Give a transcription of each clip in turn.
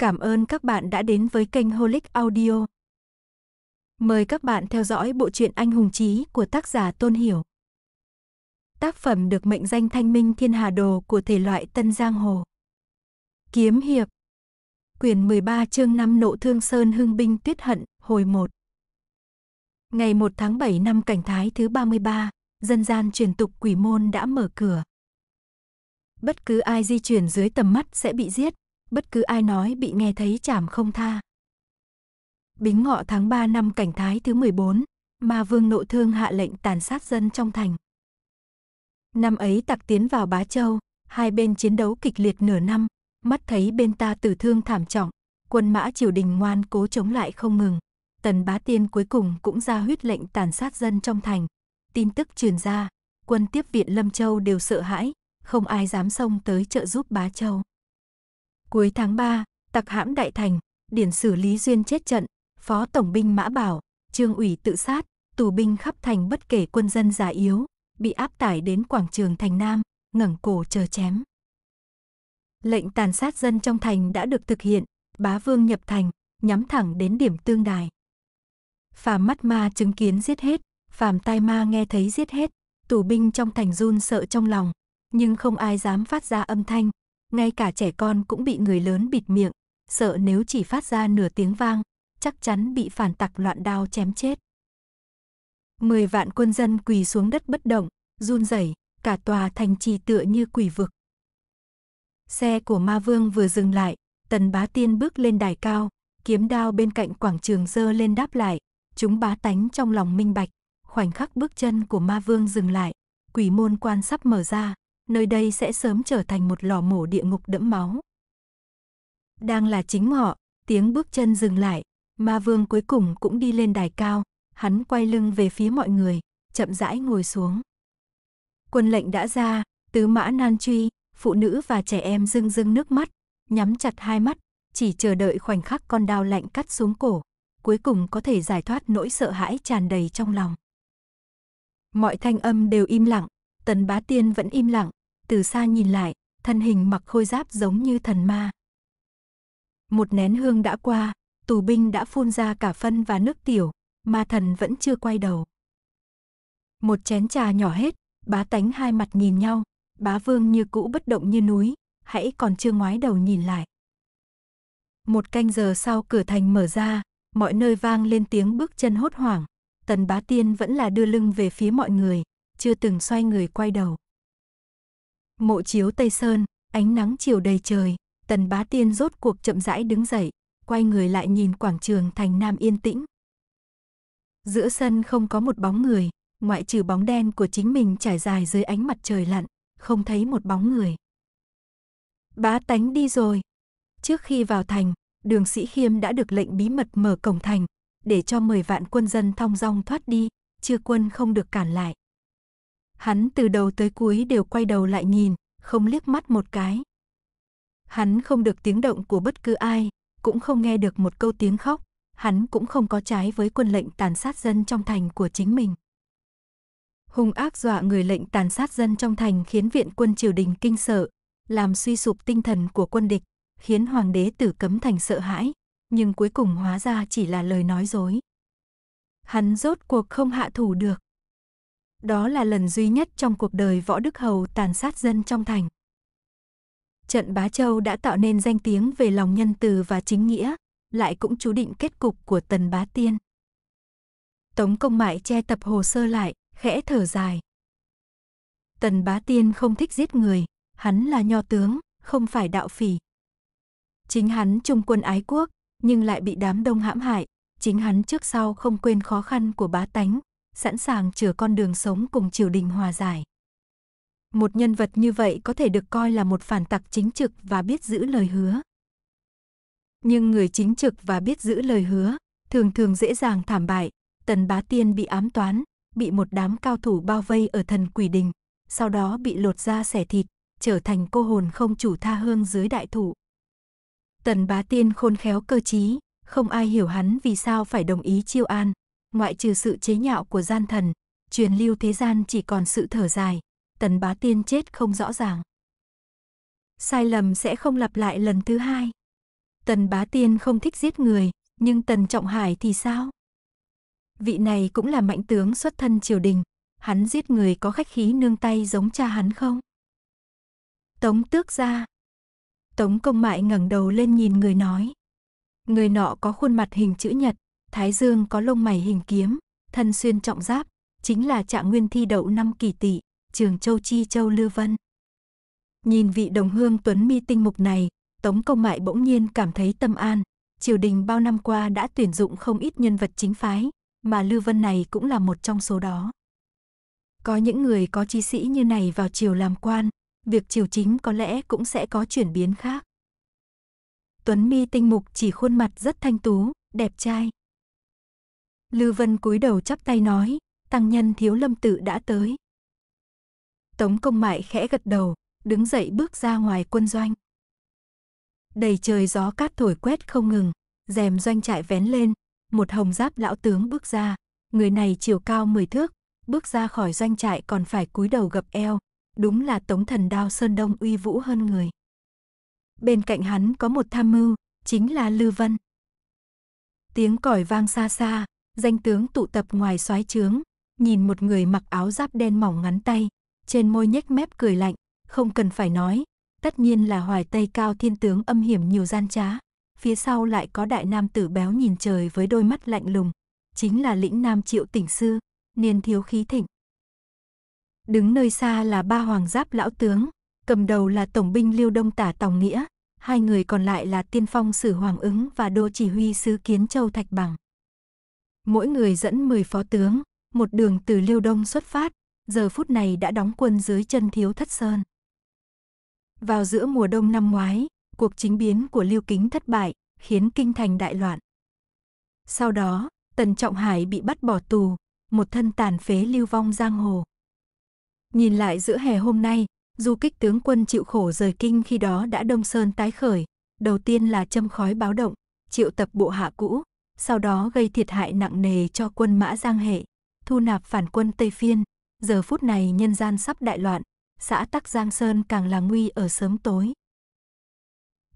Cảm ơn các bạn đã đến với kênh Holic Audio. Mời các bạn theo dõi bộ truyện Anh hùng chí của tác giả Tôn Hiểu. Tác phẩm được mệnh danh Thanh Minh Thiên Hà Đồ của thể loại Tân Giang Hồ. Kiếm hiệp. Quyển 13 chương 5 Nộ Thương Sơn Hưng binh Tuyết Hận, hồi 1. Ngày 1 tháng 7 năm Cảnh Thái thứ 33, dân gian truyền tục quỷ môn đã mở cửa. Bất cứ ai di chuyển dưới tầm mắt sẽ bị giết, bất cứ ai nói bị nghe thấy chảm không tha. Bính ngọ tháng 3 năm cảnh thái thứ 14, ma vương nộ thương hạ lệnh tàn sát dân trong thành. Năm ấy tặc tiến vào Bá Châu, hai bên chiến đấu kịch liệt nửa năm, mắt thấy bên ta tử thương thảm trọng, quân mã triều đình ngoan cố chống lại không ngừng. Tần Bá Tiên cuối cùng cũng ra huyết lệnh tàn sát dân trong thành. Tin tức truyền ra, quân tiếp viện Lâm Châu đều sợ hãi, không ai dám xông tới trợ giúp Bá Châu. Cuối tháng 3, tặc hãm Đại Thành, điển sử Lý Duyên chết trận, phó tổng binh Mã Bảo, trương ủy tự sát, tù binh khắp thành bất kể quân dân già yếu, bị áp tải đến quảng trường thành Nam, ngẩng cổ chờ chém. Lệnh tàn sát dân trong thành đã được thực hiện, bá vương nhập thành, nhắm thẳng đến điểm tương đài. Phàm mắt ma chứng kiến giết hết, phàm tai ma nghe thấy giết hết, tù binh trong thành run sợ trong lòng, nhưng không ai dám phát ra âm thanh, ngay cả trẻ con cũng bị người lớn bịt miệng, sợ nếu chỉ phát ra nửa tiếng vang, chắc chắn bị phản tặc loạn đao chém chết. Mười vạn quân dân quỳ xuống đất bất động, run rẩy, cả tòa thành trì tựa như quỷ vực. Xe của ma vương vừa dừng lại, tần bá tiên bước lên đài cao, kiếm đao bên cạnh quảng trường dơ lên đáp lại, chúng bá tánh trong lòng minh bạch, khoảnh khắc bước chân của ma vương dừng lại, quỷ môn quan sắp mở ra, nơi đây sẽ sớm trở thành một lò mổ địa ngục đẫm máu. Đang là chính họ, tiếng bước chân dừng lại, ma vương cuối cùng cũng đi lên đài cao, hắn quay lưng về phía mọi người, chậm rãi ngồi xuống. Quân lệnh đã ra, tứ mã nan truy, phụ nữ và trẻ em rưng rưng nước mắt, nhắm chặt hai mắt, chỉ chờ đợi khoảnh khắc con đao lạnh cắt xuống cổ, cuối cùng có thể giải thoát nỗi sợ hãi tràn đầy trong lòng. Mọi thanh âm đều im lặng, Tần Bá Tiên vẫn im lặng, từ xa nhìn lại, thân hình mặc khôi giáp giống như thần ma. Một nén hương đã qua, tù binh đã phun ra cả phân và nước tiểu, ma thần vẫn chưa quay đầu. Một chén trà nhỏ hết, bá tánh hai mặt nhìn nhau, bá vương như cũ bất động như núi, hãy còn chưa ngoái đầu nhìn lại. Một canh giờ sau cửa thành mở ra, mọi nơi vang lên tiếng bước chân hốt hoảng, tần bá tiên vẫn là đưa lưng về phía mọi người, chưa từng xoay người quay đầu. Mộ chiếu Tây Sơn, ánh nắng chiều đầy trời, tần bá tiên rốt cuộc chậm rãi đứng dậy, quay người lại nhìn quảng trường thành Nam yên tĩnh. Giữa sân không có một bóng người, ngoại trừ bóng đen của chính mình trải dài dưới ánh mặt trời lặn, không thấy một bóng người. Bá tánh đi rồi. Trước khi vào thành, đường sĩ khiêm đã được lệnh bí mật mở cổng thành, để cho 10 vạn quân dân thong dong thoát đi, chưa quân không được cản lại. Hắn từ đầu tới cuối đều quay đầu lại nhìn, không liếc mắt một cái. Hắn không được tiếng động của bất cứ ai, cũng không nghe được một câu tiếng khóc, hắn cũng không có trái với quân lệnh tàn sát dân trong thành của chính mình. Hung ác dọa người lệnh tàn sát dân trong thành khiến viện quân triều đình kinh sợ, làm suy sụp tinh thần của quân địch, khiến hoàng đế tử cấm thành sợ hãi, nhưng cuối cùng hóa ra chỉ là lời nói dối. Hắn rốt cuộc không hạ thủ được. Đó là lần duy nhất trong cuộc đời Võ Đức Hầu tàn sát dân trong thành. Trận Bá Châu đã tạo nên danh tiếng về lòng nhân từ và chính nghĩa, lại cũng chú định kết cục của Tần Bá Tiên. Tống Công Mại che tập hồ sơ lại, khẽ thở dài. Tần Bá Tiên không thích giết người, hắn là nho tướng, không phải đạo phỉ. Chính hắn trung quân ái quốc, nhưng lại bị đám đông hãm hại, chính hắn trước sau không quên khó khăn của bá tánh, sẵn sàng chờ con đường sống cùng triều đình hòa giải. Một nhân vật như vậy có thể được coi là một phản tặc chính trực và biết giữ lời hứa. Nhưng người chính trực và biết giữ lời hứa thường thường dễ dàng thảm bại, Tần Bá Tiên bị ám toán, bị một đám cao thủ bao vây ở thần quỷ đình, sau đó bị lột da xẻ thịt, trở thành cô hồn không chủ tha hương dưới đại thủ. Tần Bá Tiên khôn khéo cơ trí, không ai hiểu hắn vì sao phải đồng ý chiêu an, ngoại trừ sự chế nhạo của gian thần, truyền lưu thế gian chỉ còn sự thở dài, tần bá tiên chết không rõ ràng. Sai lầm sẽ không lặp lại lần thứ hai. Tần bá tiên không thích giết người, nhưng tần trọng hải thì sao? Vị này cũng là mạnh tướng xuất thân triều đình, hắn giết người có khách khí nương tay giống cha hắn không? Tống tước ra. Tống công mại ngẩng đầu lên nhìn người nói. Người nọ có khuôn mặt hình chữ nhật, Thái Dương có lông mày hình kiếm, thân xuyên trọng giáp, chính là trạng nguyên thi đậu năm kỳ tỷ, trường Châu Chi Châu Lư Vân. Nhìn vị đồng hương Tuấn Mi tinh mục này, Tống Công Mại bỗng nhiên cảm thấy tâm an, triều đình bao năm qua đã tuyển dụng không ít nhân vật chính phái, mà Lư Vân này cũng là một trong số đó. Có những người có chi sĩ như này vào triều làm quan, việc triều chính có lẽ cũng sẽ có chuyển biến khác. Tuấn Mi tinh mục chỉ khuôn mặt rất thanh tú, đẹp trai, Lư Vân cúi đầu chắp tay nói, tăng nhân thiếu lâm tự đã tới. Tống công mại khẽ gật đầu, đứng dậy bước ra ngoài quân doanh. Đầy trời gió cát thổi quét không ngừng, rèm doanh trại vén lên, một hồng giáp lão tướng bước ra, người này chiều cao 10 thước, bước ra khỏi doanh trại còn phải cúi đầu gập eo, đúng là Tống Thần Đao Sơn Đông uy vũ hơn người. Bên cạnh hắn có một tham mưu, chính là Lư Vân. Tiếng còi vang xa xa, danh tướng tụ tập ngoài soái trướng, nhìn một người mặc áo giáp đen mỏng ngắn tay, trên môi nhếch mép cười lạnh, không cần phải nói, tất nhiên là Hoài Tây cao thiên tướng âm hiểm nhiều gian trá, phía sau lại có đại nam tử béo nhìn trời với đôi mắt lạnh lùng, chính là lĩnh nam triệu tỉnh sư, niên thiếu khí thịnh. Đứng nơi xa là ba hoàng giáp lão tướng, cầm đầu là tổng binh Liêu Đông Tả Tòng Nghĩa, hai người còn lại là tiên phong sử Hoàng ứng và đô chỉ huy sứ Kiến Châu Thạch Bằng mỗi người dẫn 10 phó tướng, một đường từ Liêu Đông xuất phát, giờ phút này đã đóng quân dưới chân Thiếu Thất Sơn. Vào giữa mùa đông năm ngoái, cuộc chính biến của Lưu Kính thất bại, khiến kinh thành đại loạn. Sau đó, Tần Trọng Hải bị bắt bỏ tù, một thân tàn phế lưu vong giang hồ. Nhìn lại giữa hè hôm nay, du kích tướng quân chịu khổ rời kinh khi đó đã Đông Sơn tái khởi, đầu tiên là châm khói báo động, triệu tập bộ hạ cũ, sau đó gây thiệt hại nặng nề cho quân Mã Giang Hệ, thu nạp phản quân Tây Phiên. Giờ phút này nhân gian sắp đại loạn, xã Tắc Giang Sơn càng là nguy ở sớm tối.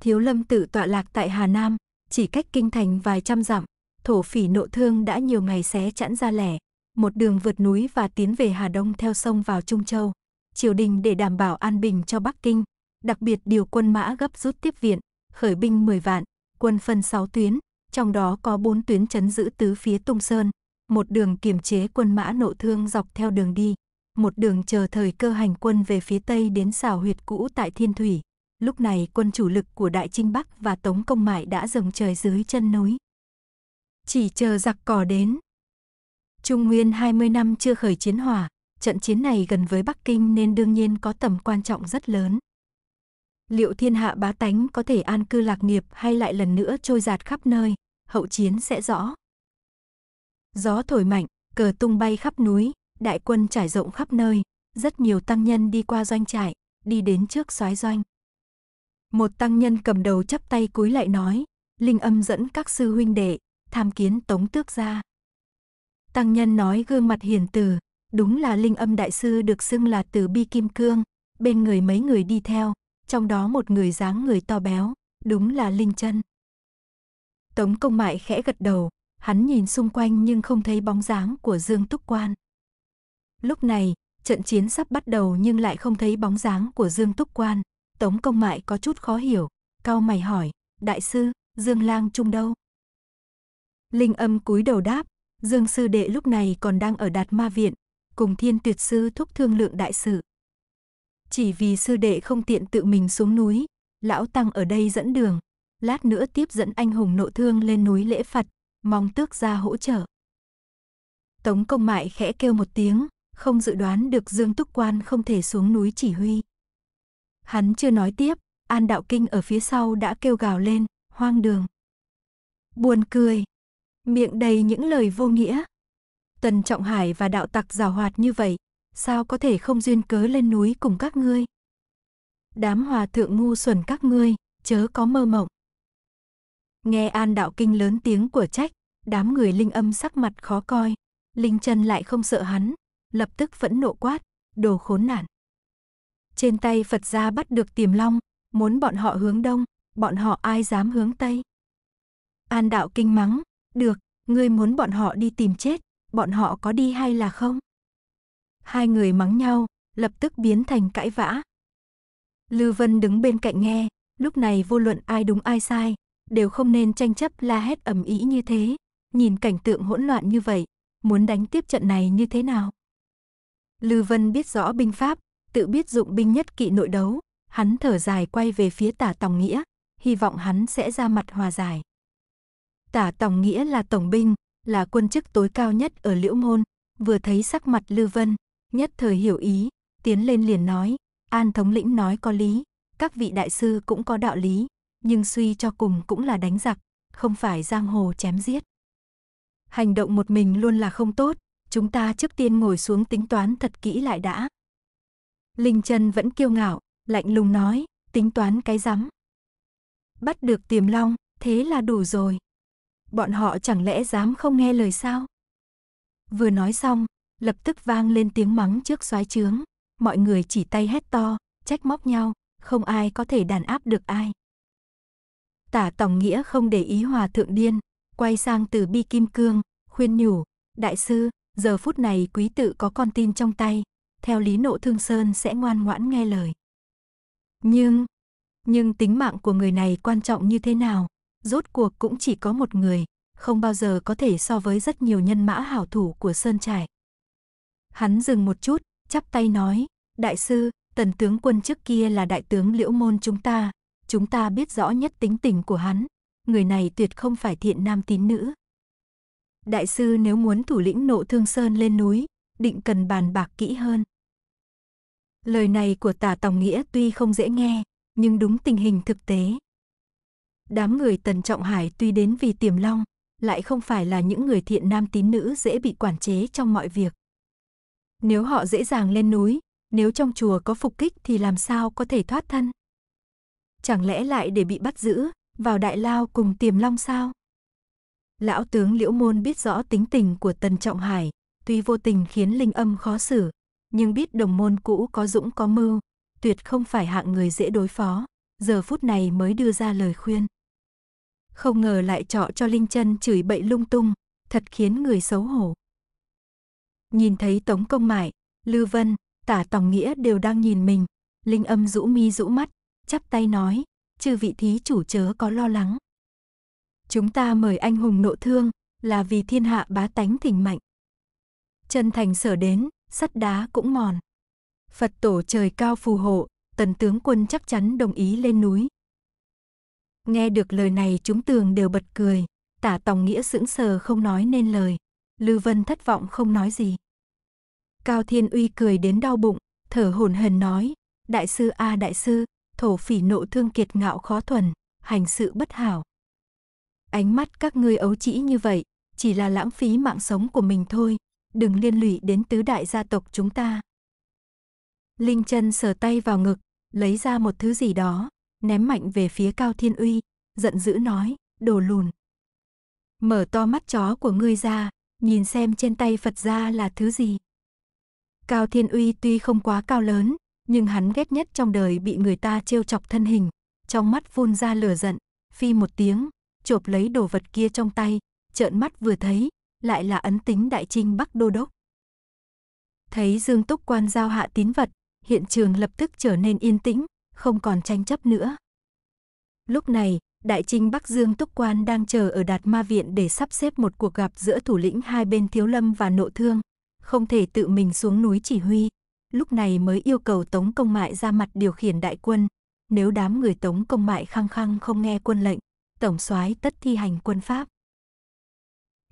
Thiếu lâm tự tọa lạc tại Hà Nam, chỉ cách kinh thành vài trăm dặm, thổ phỉ nộ thương đã nhiều ngày xé chẵn ra lẻ, một đường vượt núi và tiến về Hà Đông theo sông vào Trung Châu. Triều đình để đảm bảo an bình cho Bắc Kinh, đặc biệt điều quân mã gấp rút tiếp viện, khởi binh 10 vạn, quân phân 6 tuyến, trong đó có bốn tuyến chấn giữ tứ phía Tung Sơn, một đường kiềm chế quân mã nộ thương dọc theo đường đi, một đường chờ thời cơ hành quân về phía tây đến xảo huyệt cũ tại Thiên Thủy. Lúc này quân chủ lực của Đại Trinh Bắc và Tống Công Mại đã dừng trời dưới chân núi. Chỉ chờ giặc cỏ đến. Trung Nguyên 20 năm chưa khởi chiến hỏa, trận chiến này gần với Bắc Kinh nên đương nhiên có tầm quan trọng rất lớn. Liệu thiên hạ bá tánh có thể an cư lạc nghiệp hay lại lần nữa trôi giạt khắp nơi, hậu chiến sẽ rõ. Gió thổi mạnh, cờ tung bay khắp núi, đại quân trải rộng khắp nơi, rất nhiều tăng nhân đi qua doanh trại, đi đến trước soái doanh. Một tăng nhân cầm đầu chắp tay cúi lại nói, linh âm dẫn các sư huynh đệ, tham kiến tống tước ra. Tăng nhân nói gương mặt hiền từ, đúng là linh âm đại sư được xưng là từ bi kim cương, bên người mấy người đi theo, trong đó một người dáng người to béo, đúng là Linh Chân. Tống Công Mại khẽ gật đầu, hắn nhìn xung quanh nhưng không thấy bóng dáng của Dương Túc Quan. Lúc này, trận chiến sắp bắt đầu nhưng lại không thấy bóng dáng của Dương Túc Quan, Tống Công Mại có chút khó hiểu, cao mày hỏi, "Đại sư, Dương Lang Trung đâu?" Linh Âm cúi đầu đáp, "Dương sư đệ lúc này còn đang ở Đạt Ma viện, cùng Thiên Tuyệt sư thúc thương lượng đại sự." Chỉ vì sư đệ không tiện tự mình xuống núi, lão tăng ở đây dẫn đường, lát nữa tiếp dẫn anh hùng nộ thương lên núi lễ Phật, mong tước ra hỗ trợ. Tống công mại khẽ kêu một tiếng, không dự đoán được Dương Túc Quan không thể xuống núi chỉ huy. Hắn chưa nói tiếp, An Đạo Kinh ở phía sau đã kêu gào lên, hoang đường. Buồn cười, miệng đầy những lời vô nghĩa. Tần Trọng Hải và đạo tặc giảo hoạt như vậy, sao có thể không duyên cớ lên núi cùng các ngươi? Đám hòa thượng ngu xuẩn các ngươi, chớ có mơ mộng. Nghe An đạo kinh lớn tiếng của trách, đám người linh âm sắc mặt khó coi, Linh chân lại không sợ hắn, lập tức phẫn nộ quát, đồ khốn nạn. Trên tay Phật gia bắt được tiềm long, muốn bọn họ hướng đông, bọn họ ai dám hướng tây. An đạo kinh mắng, được, ngươi muốn bọn họ đi tìm chết, bọn họ có đi hay là không? Hai người mắng nhau, lập tức biến thành cãi vã. Lư Vân đứng bên cạnh nghe, lúc này vô luận ai đúng ai sai, đều không nên tranh chấp la hét ầm ĩ như thế, nhìn cảnh tượng hỗn loạn như vậy, muốn đánh tiếp trận này như thế nào. Lư Vân biết rõ binh pháp, tự biết dụng binh nhất kỵ nội đấu, hắn thở dài quay về phía Tả Tòng Nghĩa, hy vọng hắn sẽ ra mặt hòa giải. Tả Tòng Nghĩa là tổng binh, là quân chức tối cao nhất ở Liễu Môn, vừa thấy sắc mặt Lư Vân, Nhất thời hiểu ý, tiến lên liền nói, An thống lĩnh nói có lý, các vị đại sư cũng có đạo lý, nhưng suy cho cùng cũng là đánh giặc, không phải giang hồ chém giết. Hành động một mình luôn là không tốt, chúng ta trước tiên ngồi xuống tính toán thật kỹ lại đã. Linh chân vẫn kiêu ngạo, lạnh lùng nói, tính toán cái rắm. Bắt được tiềm long, thế là đủ rồi. Bọn họ chẳng lẽ dám không nghe lời sao? Vừa nói xong, lập tức vang lên tiếng mắng trước soái trướng, mọi người chỉ tay hét to, trách móc nhau, không ai có thể đàn áp được ai. Tả Tổng Nghĩa không để ý hòa thượng điên, quay sang từ bi kim cương, khuyên nhủ, đại sư, giờ phút này quý tự có con tin trong tay, theo lý nộ thương sơn sẽ ngoan ngoãn nghe lời. Nhưng, nhưng tính mạng của người này quan trọng như thế nào, rốt cuộc cũng chỉ có một người, không bao giờ có thể so với rất nhiều nhân mã hảo thủ của Sơn Trải. Hắn dừng một chút, chắp tay nói, đại sư, tần tướng quân trước kia là đại tướng liễu môn chúng ta, chúng ta biết rõ nhất tính tình của hắn, người này tuyệt không phải thiện nam tín nữ. Đại sư nếu muốn thủ lĩnh nộ thương sơn lên núi, định cần bàn bạc kỹ hơn. Lời này của tả Tòng Nghĩa tuy không dễ nghe, nhưng đúng tình hình thực tế. Đám người Tần Trọng Hải tuy đến vì tiềm long, lại không phải là những người thiện nam tín nữ dễ bị quản chế trong mọi việc. Nếu họ dễ dàng lên núi, nếu trong chùa có phục kích thì làm sao có thể thoát thân? Chẳng lẽ lại để bị bắt giữ, vào đại lao cùng tiềm long sao? Lão tướng Liễu Môn biết rõ tính tình của Tần Trọng Hải, tuy vô tình khiến linh âm khó xử, nhưng biết đồng môn cũ có dũng có mưu, tuyệt không phải hạng người dễ đối phó, giờ phút này mới đưa ra lời khuyên. Không ngờ lại trọ cho Linh Chân chửi bậy lung tung, thật khiến người xấu hổ. Nhìn thấy Tống Công Mại, Lư Vân, tả Tòng Nghĩa đều đang nhìn mình. Linh âm rũ mi rũ mắt, chắp tay nói, chư vị thí chủ chớ có lo lắng. Chúng ta mời anh hùng nộ thương, là vì thiên hạ bá tánh thỉnh mạnh. Chân thành sở đến, sắt đá cũng mòn. Phật tổ trời cao phù hộ, tần tướng quân chắc chắn đồng ý lên núi. Nghe được lời này chúng tường đều bật cười, tả tòng nghĩa sững sờ không nói nên lời. Lư Vân thất vọng không nói gì. Cao Thiên Uy cười đến đau bụng, thở hổn hển nói, đại sư a à, đại sư, thổ phỉ nộ thương kiệt ngạo khó thuần, hành sự bất hảo. Ánh mắt các ngươi ấu trĩ như vậy, chỉ là lãng phí mạng sống của mình thôi, đừng liên lụy đến tứ đại gia tộc chúng ta. Linh chân sờ tay vào ngực, lấy ra một thứ gì đó, ném mạnh về phía Cao Thiên Uy, giận dữ nói, đồ lùn. Mở to mắt chó của ngươi ra, nhìn xem trên tay Phật ra là thứ gì. Cao Thiên Uy tuy không quá cao lớn, nhưng hắn ghét nhất trong đời bị người ta trêu chọc thân hình, trong mắt phun ra lửa giận, phi một tiếng, chộp lấy đồ vật kia trong tay, trợn mắt vừa thấy, lại là ấn tính đại trinh Bắc Đô đốc. Thấy Dương Túc Quan giao hạ tín vật, hiện trường lập tức trở nên yên tĩnh, không còn tranh chấp nữa. Lúc này, Đại Trinh Bắc Dương Túc Quan đang chờ ở Đạt Ma Viện để sắp xếp một cuộc gặp giữa thủ lĩnh hai bên Thiếu Lâm và Nộ Thương, không thể tự mình xuống núi chỉ huy. Lúc này mới yêu cầu Tống Công Mại ra mặt điều khiển đại quân. Nếu đám người Tống Công Mại khăng khăng không nghe quân lệnh, Tổng soái tất thi hành quân pháp.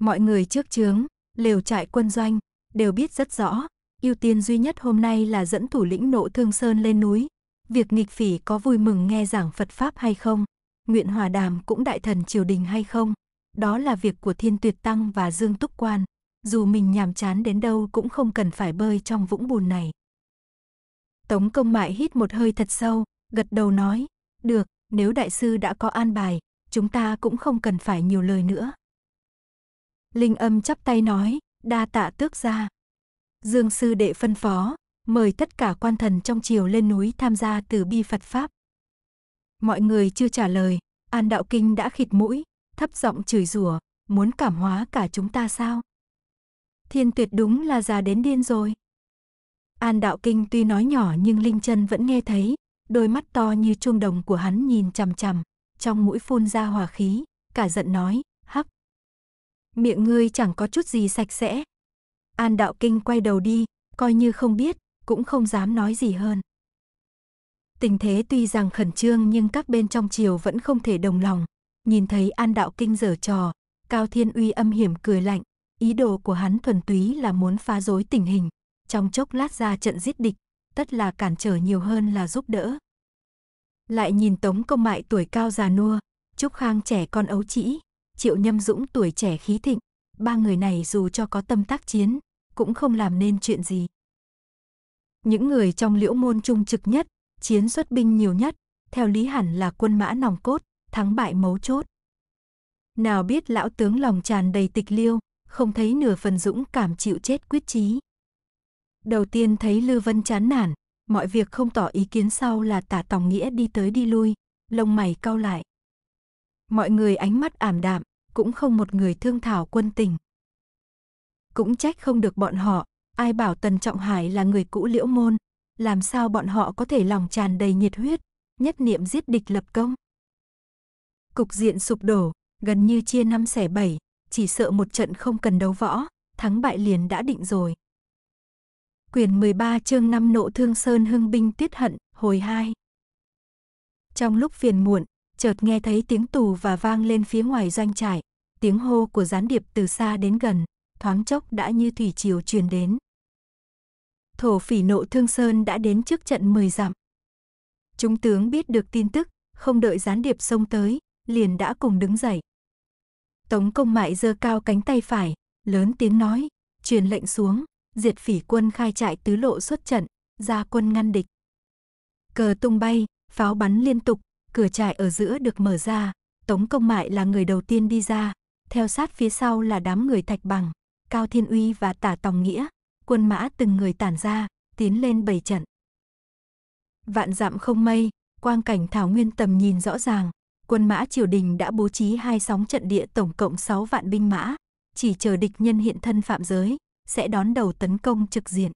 Mọi người trước chướng, lều trại quân doanh, đều biết rất rõ, ưu tiên duy nhất hôm nay là dẫn thủ lĩnh nộ thương sơn lên núi. Việc nghịch phỉ có vui mừng nghe giảng Phật Pháp hay không, nguyện hòa đàm cũng đại thần triều đình hay không, đó là việc của thiên tuyệt tăng và dương túc quan dù mình nhàm chán đến đâu cũng không cần phải bơi trong vũng bùn này. Tống công mại hít một hơi thật sâu, gật đầu nói, được, nếu đại sư đã có an bài, chúng ta cũng không cần phải nhiều lời nữa. Linh âm chắp tay nói, đa tạ tước ra. Dương sư đệ phân phó, mời tất cả quan thần trong triều lên núi tham gia từ bi Phật Pháp. Mọi người chưa trả lời, An Đạo Kinh đã khịt mũi, thấp giọng chửi rủa, muốn cảm hóa cả chúng ta sao? Thiên tuyệt đúng là già đến điên rồi. An Đạo Kinh tuy nói nhỏ nhưng Linh chân vẫn nghe thấy, đôi mắt to như chuông đồng của hắn nhìn chằm chằm, trong mũi phun ra hỏa khí, cả giận nói, hắc. Miệng ngươi chẳng có chút gì sạch sẽ. An Đạo Kinh quay đầu đi, coi như không biết, cũng không dám nói gì hơn. Tình thế tuy rằng khẩn trương nhưng các bên trong triều vẫn không thể đồng lòng. Nhìn thấy An Đạo Kinh giở trò, Cao Thiên Uy âm hiểm cười lạnh, Ý đồ của hắn thuần túy là muốn phá rối tình hình, trong chốc lát ra trận giết địch, tất là cản trở nhiều hơn là giúp đỡ. Lại nhìn Tống Công Mại tuổi cao già nua, Trúc Khang trẻ con ấu trĩ, Triệu Nhâm Dũng tuổi trẻ khí thịnh, ba người này dù cho có tâm tác chiến, cũng không làm nên chuyện gì. Những người trong liễu môn trung trực nhất, chiến xuất binh nhiều nhất, theo lý hẳn là quân mã nòng cốt, thắng bại mấu chốt. Nào biết lão tướng lòng tràn đầy tịch liêu, không thấy nửa phần dũng cảm chịu chết quyết chí. Đầu tiên thấy Lư Vân chán nản, mọi việc không tỏ ý kiến sau là tả tòng nghĩa đi tới đi lui, lông mày cau lại. Mọi người ánh mắt ảm đạm, cũng không một người thương thảo quân tình. Cũng trách không được bọn họ, ai bảo Tần Trọng Hải là người cũ liễu môn, làm sao bọn họ có thể lòng tràn đầy nhiệt huyết, nhất niệm giết địch lập công. Cục diện sụp đổ, gần như chia năm xẻ bảy, chỉ sợ một trận không cần đấu võ, thắng bại liền đã định rồi. Quyền 13 chương 5 nộ thương sơn hưng binh tiết hận, hồi 2. Trong lúc phiền muộn, chợt nghe thấy tiếng tù và vang lên phía ngoài doanh trại, tiếng hô của gián điệp từ xa đến gần, thoáng chốc đã như thủy triều truyền đến. Thổ phỉ nộ thương sơn đã đến trước trận 10 dặm. Chúng tướng biết được tin tức, không đợi gián điệp xông tới, liền đã cùng đứng dậy. Tống công mại giơ cao cánh tay phải, lớn tiếng nói, truyền lệnh xuống, diệt phỉ quân khai trại tứ lộ xuất trận, ra quân ngăn địch. Cờ tung bay, pháo bắn liên tục, cửa trại ở giữa được mở ra, Tống công mại là người đầu tiên đi ra, theo sát phía sau là đám người thạch bằng, Cao Thiên Uy và Tả Tòng Nghĩa, quân mã từng người tản ra, tiến lên bảy trận. Vạn dặm không mây, quang cảnh thảo nguyên tầm nhìn rõ ràng, quân mã triều đình đã bố trí hai sóng trận địa tổng cộng 6 vạn binh mã, chỉ chờ địch nhân hiện thân phạm giới, sẽ đón đầu tấn công trực diện.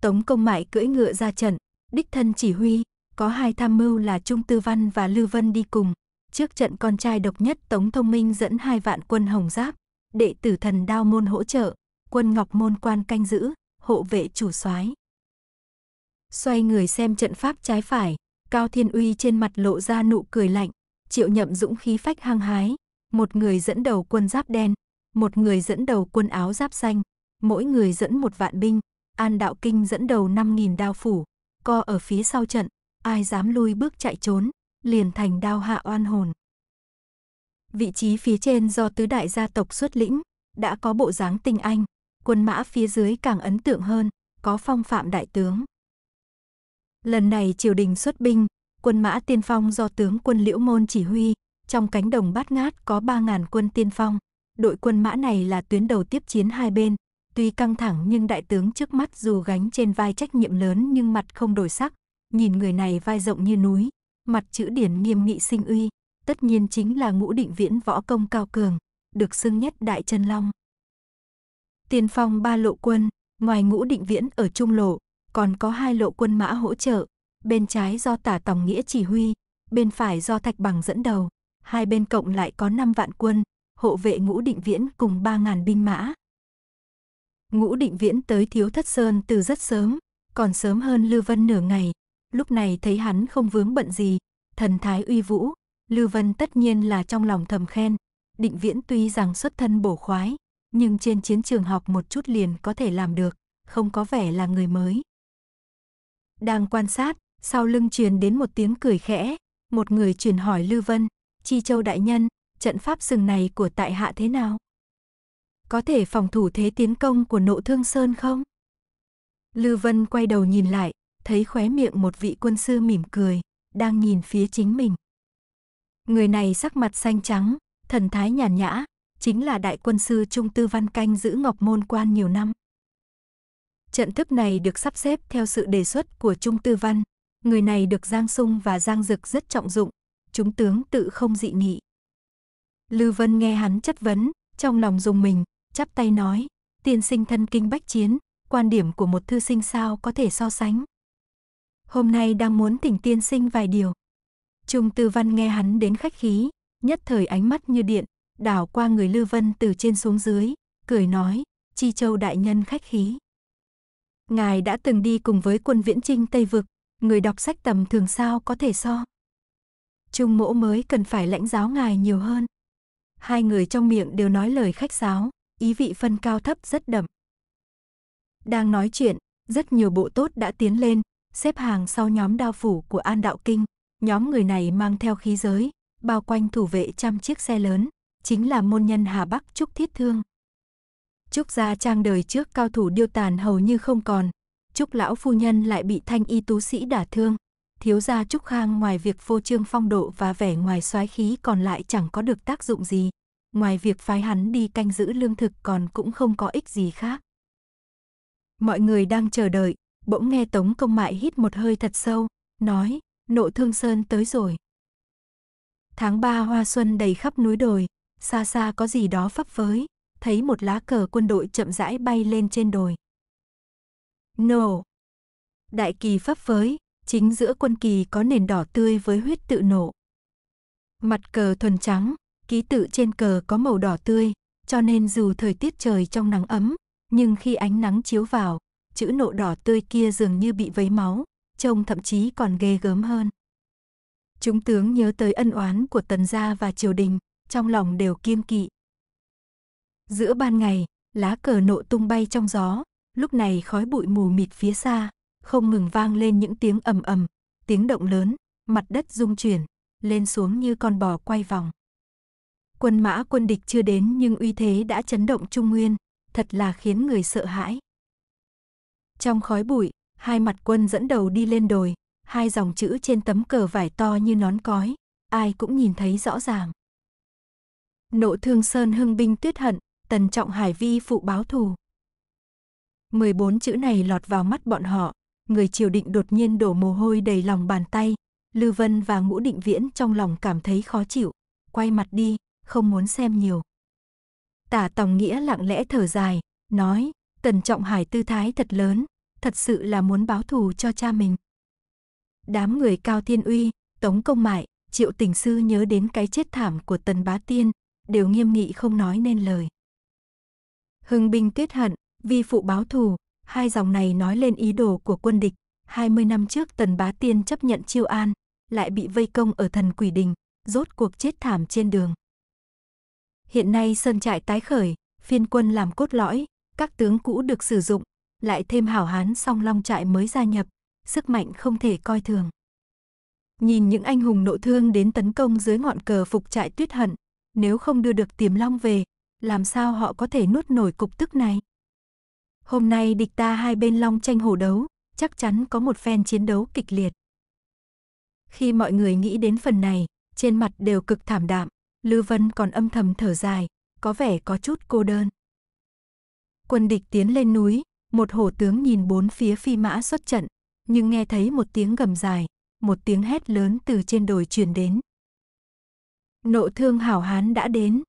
Tống công mại cưỡi ngựa ra trận, đích thân chỉ huy, có hai tham mưu là Trung Tư Văn và Lưu Vân đi cùng. Trước trận con trai độc nhất Tống Thông Minh dẫn hai vạn quân hồng giáp, đệ tử thần đao môn hỗ trợ, quân ngọc môn quan canh giữ, hộ vệ chủ soái. Xoay người xem trận pháp trái phải, Cao Thiên Uy trên mặt lộ ra nụ cười lạnh, Triệu Nhậm Dũng khí phách hăng hái, một người dẫn đầu quân giáp đen, một người dẫn đầu quân áo giáp xanh, mỗi người dẫn một vạn binh, An Đạo Kinh dẫn đầu 5000 đao phủ, co ở phía sau trận, ai dám lui bước chạy trốn, liền thành đao hạ oan hồn. Vị trí phía trên do tứ đại gia tộc xuất lĩnh, đã có bộ dáng tinh anh, quân mã phía dưới càng ấn tượng hơn, có phong phạm đại tướng. Lần này triều đình xuất binh, quân mã tiên phong do tướng quân Liễu Môn chỉ huy, trong cánh đồng bát ngát có 3.000 quân tiên phong. Đội quân mã này là tuyến đầu tiếp chiến hai bên, tuy căng thẳng nhưng đại tướng trước mắt dù gánh trên vai trách nhiệm lớn nhưng mặt không đổi sắc, nhìn người này vai rộng như núi, mặt chữ điển nghiêm nghị sinh uy, tất nhiên chính là ngũ định viễn võ công cao cường, được xưng nhất đại chân long. Tiên phong ba lộ quân, ngoài ngũ định viễn ở trung lộ, còn có hai lộ quân mã hỗ trợ, bên trái do tả Tòng Nghĩa chỉ huy, bên phải do Thạch Bằng dẫn đầu, hai bên cộng lại có 5 vạn quân, hộ vệ ngũ định viễn cùng 3.000 binh mã. Ngũ định viễn tới Thiếu Thất Sơn từ rất sớm, còn sớm hơn lưu Vân nửa ngày, lúc này thấy hắn không vướng bận gì, thần thái uy vũ, lưu Vân tất nhiên là trong lòng thầm khen, định viễn tuy rằng xuất thân bổ khoái, nhưng trên chiến trường học một chút liền có thể làm được, không có vẻ là người mới. Đang quan sát, sau lưng truyền đến một tiếng cười khẽ, một người truyền hỏi lưu Vân, Chi Châu Đại Nhân, trận pháp rừng này của tại hạ thế nào? Có thể phòng thủ thế tiến công của nộ thương sơn không? lưu Vân quay đầu nhìn lại, thấy khóe miệng một vị quân sư mỉm cười, đang nhìn phía chính mình. Người này sắc mặt xanh trắng, thần thái nhàn nhã, chính là đại quân sư Trung Tư Văn Canh giữ Ngọc Môn Quan nhiều năm. Trận thức này được sắp xếp theo sự đề xuất của Trung Tư Văn. Người này được Giang Sung và Giang Dực rất trọng dụng. Chúng tướng tự không dị nghị. Lưu Vân nghe hắn chất vấn, trong lòng dùng mình, chắp tay nói, tiên sinh thân kinh bách chiến, quan điểm của một thư sinh sao có thể so sánh. Hôm nay đang muốn tỉnh tiên sinh vài điều. Trung Tư Văn nghe hắn đến khách khí, nhất thời ánh mắt như điện, đảo qua người Lưu Vân từ trên xuống dưới, cười nói, Chi Châu đại nhân khách khí. Ngài đã từng đi cùng với quân viễn trinh Tây Vực, người đọc sách tầm thường sao có thể so. Trung mỗ mới cần phải lãnh giáo ngài nhiều hơn. Hai người trong miệng đều nói lời khách sáo, ý vị phân cao thấp rất đậm. Đang nói chuyện, rất nhiều bộ tốt đã tiến lên, xếp hàng sau nhóm đao phủ của An Đạo Kinh. Nhóm người này mang theo khí giới, bao quanh thủ vệ trăm chiếc xe lớn, chính là môn nhân Hà Bắc Trúc Thiết Thương. Trúc gia trang đời trước cao thủ điêu tàn hầu như không còn. Trúc lão phu nhân lại bị thanh y tú sĩ đả thương. Thiếu gia Trúc Khang ngoài việc vô trương phong độ và vẻ ngoài soái khí còn lại chẳng có được tác dụng gì. Ngoài việc phái hắn đi canh giữ lương thực còn cũng không có ích gì khác. Mọi người đang chờ đợi, bỗng nghe Tống Công Mại hít một hơi thật sâu, nói, nộ thương sơn tới rồi. Tháng ba hoa xuân đầy khắp núi đồi, xa xa có gì đó phấp phới, thấy một lá cờ quân đội chậm rãi bay lên trên đồi. Nổ! Đại kỳ phấp phới, chính giữa quân kỳ có nền đỏ tươi với huyết tự nổ. Mặt cờ thuần trắng, ký tự trên cờ có màu đỏ tươi, cho nên dù thời tiết trời trong nắng ấm, nhưng khi ánh nắng chiếu vào, chữ nổ đỏ tươi kia dường như bị vấy máu, trông thậm chí còn ghê gớm hơn. Chúng tướng nhớ tới ân oán của tần gia và triều đình, trong lòng đều kiêng kỵ. Giữa ban ngày, lá cờ nộ tung bay trong gió, lúc này khói bụi mù mịt phía xa, không ngừng vang lên những tiếng ầm ầm, tiếng động lớn, mặt đất rung chuyển, lên xuống như con bò quay vòng. Quân mã quân địch chưa đến nhưng uy thế đã chấn động Trung Nguyên, thật là khiến người sợ hãi. Trong khói bụi, hai mặt quân dẫn đầu đi lên đồi, hai dòng chữ trên tấm cờ vải to như nón cói, ai cũng nhìn thấy rõ ràng. Nộ thương sơn hưng binh tuyết hận, Tần Trọng Hải vi phụ báo thù. 14 chữ này lọt vào mắt bọn họ, người triều định đột nhiên đổ mồ hôi đầy lòng bàn tay, Lưu Vân và Ngũ Định Viễn trong lòng cảm thấy khó chịu, quay mặt đi, không muốn xem nhiều. Tả Tòng Nghĩa lặng lẽ thở dài, nói, Tần Trọng Hải tư thái thật lớn, thật sự là muốn báo thù cho cha mình. Đám người cao thiên uy, tống công mại, triệu tình sư nhớ đến cái chết thảm của Tần Bá Tiên, đều nghiêm nghị không nói nên lời. Hưng binh tuyết hận, vi phụ báo thù, hai dòng này nói lên ý đồ của quân địch. 20 năm trước Tần Bá Tiên chấp nhận chiêu an, lại bị vây công ở thần quỷ đình, rốt cuộc chết thảm trên đường. Hiện nay sơn trại tái khởi, phiên quân làm cốt lõi, các tướng cũ được sử dụng, lại thêm hảo hán song long trại mới gia nhập, sức mạnh không thể coi thường. Nhìn những anh hùng nộ thương đến tấn công dưới ngọn cờ phục trại tuyết hận, nếu không đưa được tiềm long về, làm sao họ có thể nuốt nổi cục tức này. Hôm nay địch ta hai bên long tranh hổ đấu, chắc chắn có một phen chiến đấu kịch liệt. Khi mọi người nghĩ đến phần này, trên mặt đều cực thảm đạm, Lưu Vân còn âm thầm thở dài, có vẻ có chút cô đơn. Quân địch tiến lên núi, một hổ tướng nhìn bốn phía phi mã xuất trận, nhưng nghe thấy một tiếng gầm dài, một tiếng hét lớn từ trên đồi truyền đến. Nộ thương hảo hán đã đến,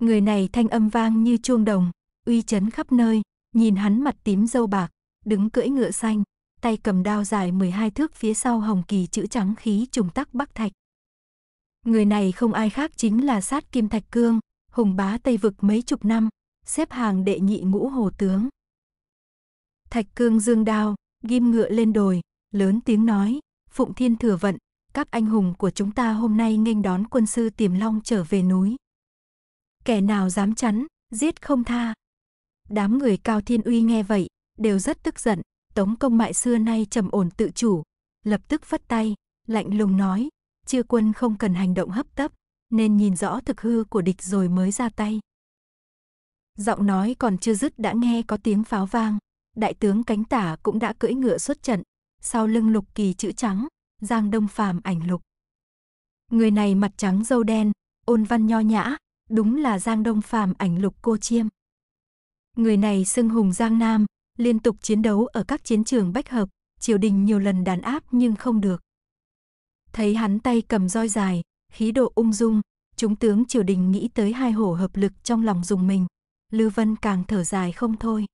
Người này thanh âm vang như chuông đồng, uy chấn khắp nơi, nhìn hắn mặt tím dâu bạc, đứng cưỡi ngựa xanh, tay cầm đao dài 12 thước phía sau hồng kỳ chữ trắng khí trùng tắc bắc thạch. Người này không ai khác chính là sát kim thạch cương, hùng bá Tây Vực mấy chục năm, xếp hàng đệ nhị ngũ hồ tướng. Thạch cương dương đao, ghim ngựa lên đồi, lớn tiếng nói, Phụng Thiên thừa vận, các anh hùng của chúng ta hôm nay nghênh đón quân sư Tiềm Long trở về núi kẻ nào dám chắn, giết không tha. Đám người Cao Thiên Uy nghe vậy, đều rất tức giận, Tống công mại xưa nay trầm ổn tự chủ, lập tức phất tay, lạnh lùng nói, chư quân không cần hành động hấp tấp, nên nhìn rõ thực hư của địch rồi mới ra tay. Giọng nói còn chưa dứt đã nghe có tiếng pháo vang, đại tướng cánh tả cũng đã cưỡi ngựa xuất trận, sau lưng lục kỳ chữ trắng, giang đông phàm ảnh lục. Người này mặt trắng dâu đen, ôn văn nho nhã, đúng là Giang Đông Phàm ảnh lục cô chiêm. Người này xưng hùng Giang Nam, liên tục chiến đấu ở các chiến trường bách hợp, triều đình nhiều lần đàn áp nhưng không được. Thấy hắn tay cầm roi dài, khí độ ung dung, chúng tướng triều đình nghĩ tới hai hổ hợp lực trong lòng dùng mình, Lưu Vân càng thở dài không thôi.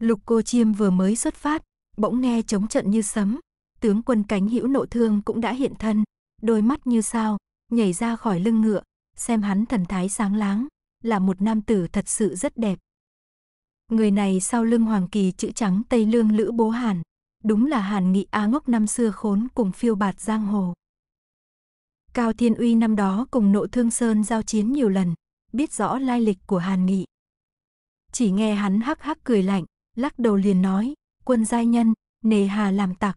Lục Cô Chiêm vừa mới xuất phát, bỗng nghe chống trận như sấm, tướng quân cánh hữu nộ thương cũng đã hiện thân, đôi mắt như sao, nhảy ra khỏi lưng ngựa, xem hắn thần thái sáng láng, là một nam tử thật sự rất đẹp. Người này sau lưng hoàng kỳ chữ trắng Tây Lương Lữ Bố Hàn, đúng là Hàn Nghị Á Ngốc năm xưa khốn cùng phiêu bạt giang hồ. Cao Thiên Uy năm đó cùng nộ thương Sơn giao chiến nhiều lần, biết rõ lai lịch của Hàn Nghị. Chỉ nghe hắn hắc hắc cười lạnh, lắc đầu liền nói, quân giai nhân, nề hà làm tặc.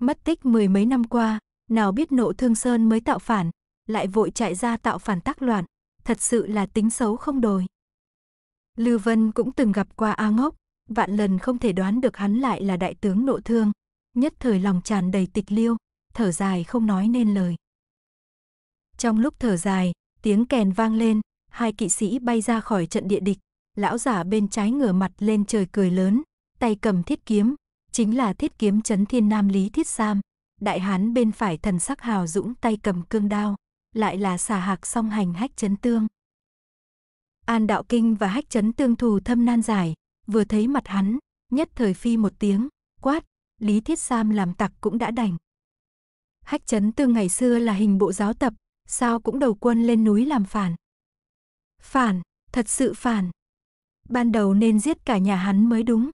Mất tích mười mấy năm qua, nào biết nộ thương Sơn mới tạo phản, lại vội chạy ra tạo phản tác loạn, thật sự là tính xấu không đổi Lưu Vân cũng từng gặp qua A Ngốc, vạn lần không thể đoán được hắn lại là đại tướng nộ thương, nhất thời lòng tràn đầy tịch liêu, thở dài không nói nên lời. Trong lúc thở dài, tiếng kèn vang lên, hai kỵ sĩ bay ra khỏi trận địa địch, lão giả bên trái ngửa mặt lên trời cười lớn, tay cầm thiết kiếm, chính là thiết kiếm chấn thiên nam lý thiết sam, đại hán bên phải thần sắc hào dũng tay cầm cương đao lại là xà hạc song hành hách chấn tương. An đạo kinh và hách chấn tương thù thâm nan dài vừa thấy mặt hắn, nhất thời phi một tiếng, quát, Lý Thiết Sam làm tặc cũng đã đành. Hách chấn tương ngày xưa là hình bộ giáo tập, sao cũng đầu quân lên núi làm phản. Phản, thật sự phản. Ban đầu nên giết cả nhà hắn mới đúng.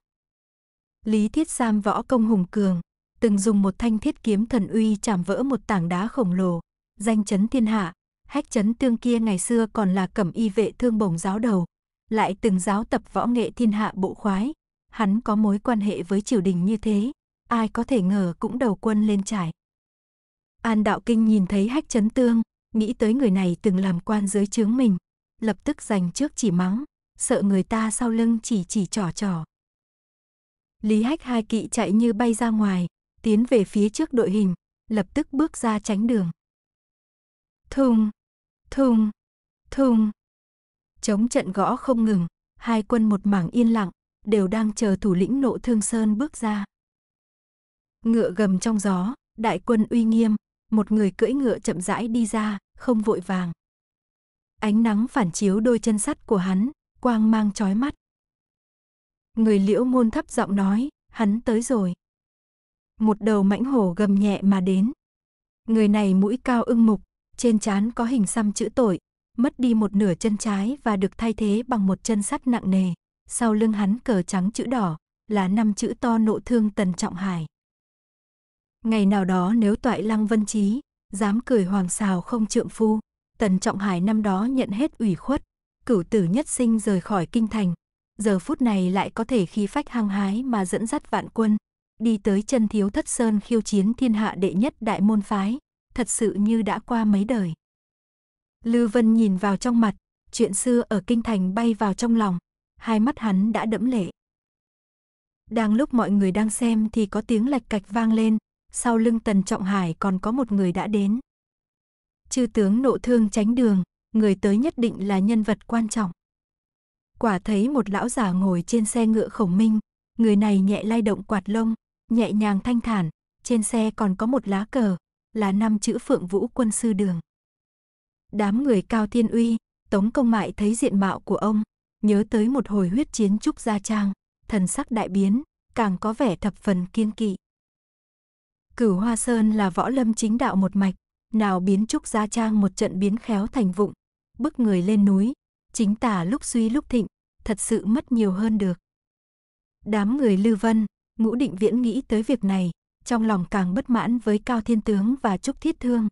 Lý Thiết Sam võ công hùng cường, từng dùng một thanh thiết kiếm thần uy chạm vỡ một tảng đá khổng lồ, danh chấn thiên hạ, hách chấn tương kia ngày xưa còn là cẩm y vệ thương bổng giáo đầu, lại từng giáo tập võ nghệ thiên hạ bộ khoái, hắn có mối quan hệ với triều đình như thế, ai có thể ngờ cũng đầu quân lên trải. An Đạo Kinh nhìn thấy hách chấn tương, nghĩ tới người này từng làm quan dưới chướng mình, lập tức giành trước chỉ mắng, sợ người ta sau lưng chỉ chỉ trò trò Lý hách hai kỵ chạy như bay ra ngoài, tiến về phía trước đội hình, lập tức bước ra tránh đường thùng, thùng, thùng. Chống trận gõ không ngừng, hai quân một mảng yên lặng, đều đang chờ thủ lĩnh nộ thương sơn bước ra. Ngựa gầm trong gió, đại quân uy nghiêm, một người cưỡi ngựa chậm rãi đi ra, không vội vàng. Ánh nắng phản chiếu đôi chân sắt của hắn, quang mang chói mắt. Người liễu môn thấp giọng nói, hắn tới rồi. Một đầu mãnh hổ gầm nhẹ mà đến. Người này mũi cao ưng mục, trên trán có hình xăm chữ tội, mất đi một nửa chân trái và được thay thế bằng một chân sắt nặng nề. Sau lưng hắn cờ trắng chữ đỏ là năm chữ to nộ thương Tần Trọng Hải. Ngày nào đó nếu toại lăng vân trí, dám cười hoàng xào không trượng phu, Tần Trọng Hải năm đó nhận hết ủy khuất, cửu tử nhất sinh rời khỏi kinh thành. Giờ phút này lại có thể khí phách hăng hái mà dẫn dắt vạn quân, đi tới chân thiếu thất sơn khiêu chiến thiên hạ đệ nhất đại môn phái, thật sự như đã qua mấy đời. Lưu Vân nhìn vào trong mặt, chuyện xưa ở kinh thành bay vào trong lòng, hai mắt hắn đã đẫm lệ. Đang lúc mọi người đang xem thì có tiếng lạch cạch vang lên, sau lưng Tần Trọng Hải còn có một người đã đến. Chư tướng nộ thương tránh đường, người tới nhất định là nhân vật quan trọng. Quả thấy một lão giả ngồi trên xe ngựa khổng minh, người này nhẹ lay động quạt lông, nhẹ nhàng thanh thản, trên xe còn có một lá cờ, là năm chữ Phượng Vũ quân sư đường. Đám người cao thiên uy, Tống Công Mại thấy diện mạo của ông, nhớ tới một hồi huyết chiến trúc gia trang, thần sắc đại biến, càng có vẻ thập phần kiên kỵ. Cửu Hoa Sơn là võ lâm chính đạo một mạch, nào biến trúc gia trang một trận biến khéo thành vụng, bức người lên núi, chính tả lúc suy lúc thịnh, thật sự mất nhiều hơn được. Đám người lưu Vân, Ngũ Định Viễn nghĩ tới việc này, trong lòng càng bất mãn với Cao Thiên Tướng và Trúc Thiết Thương.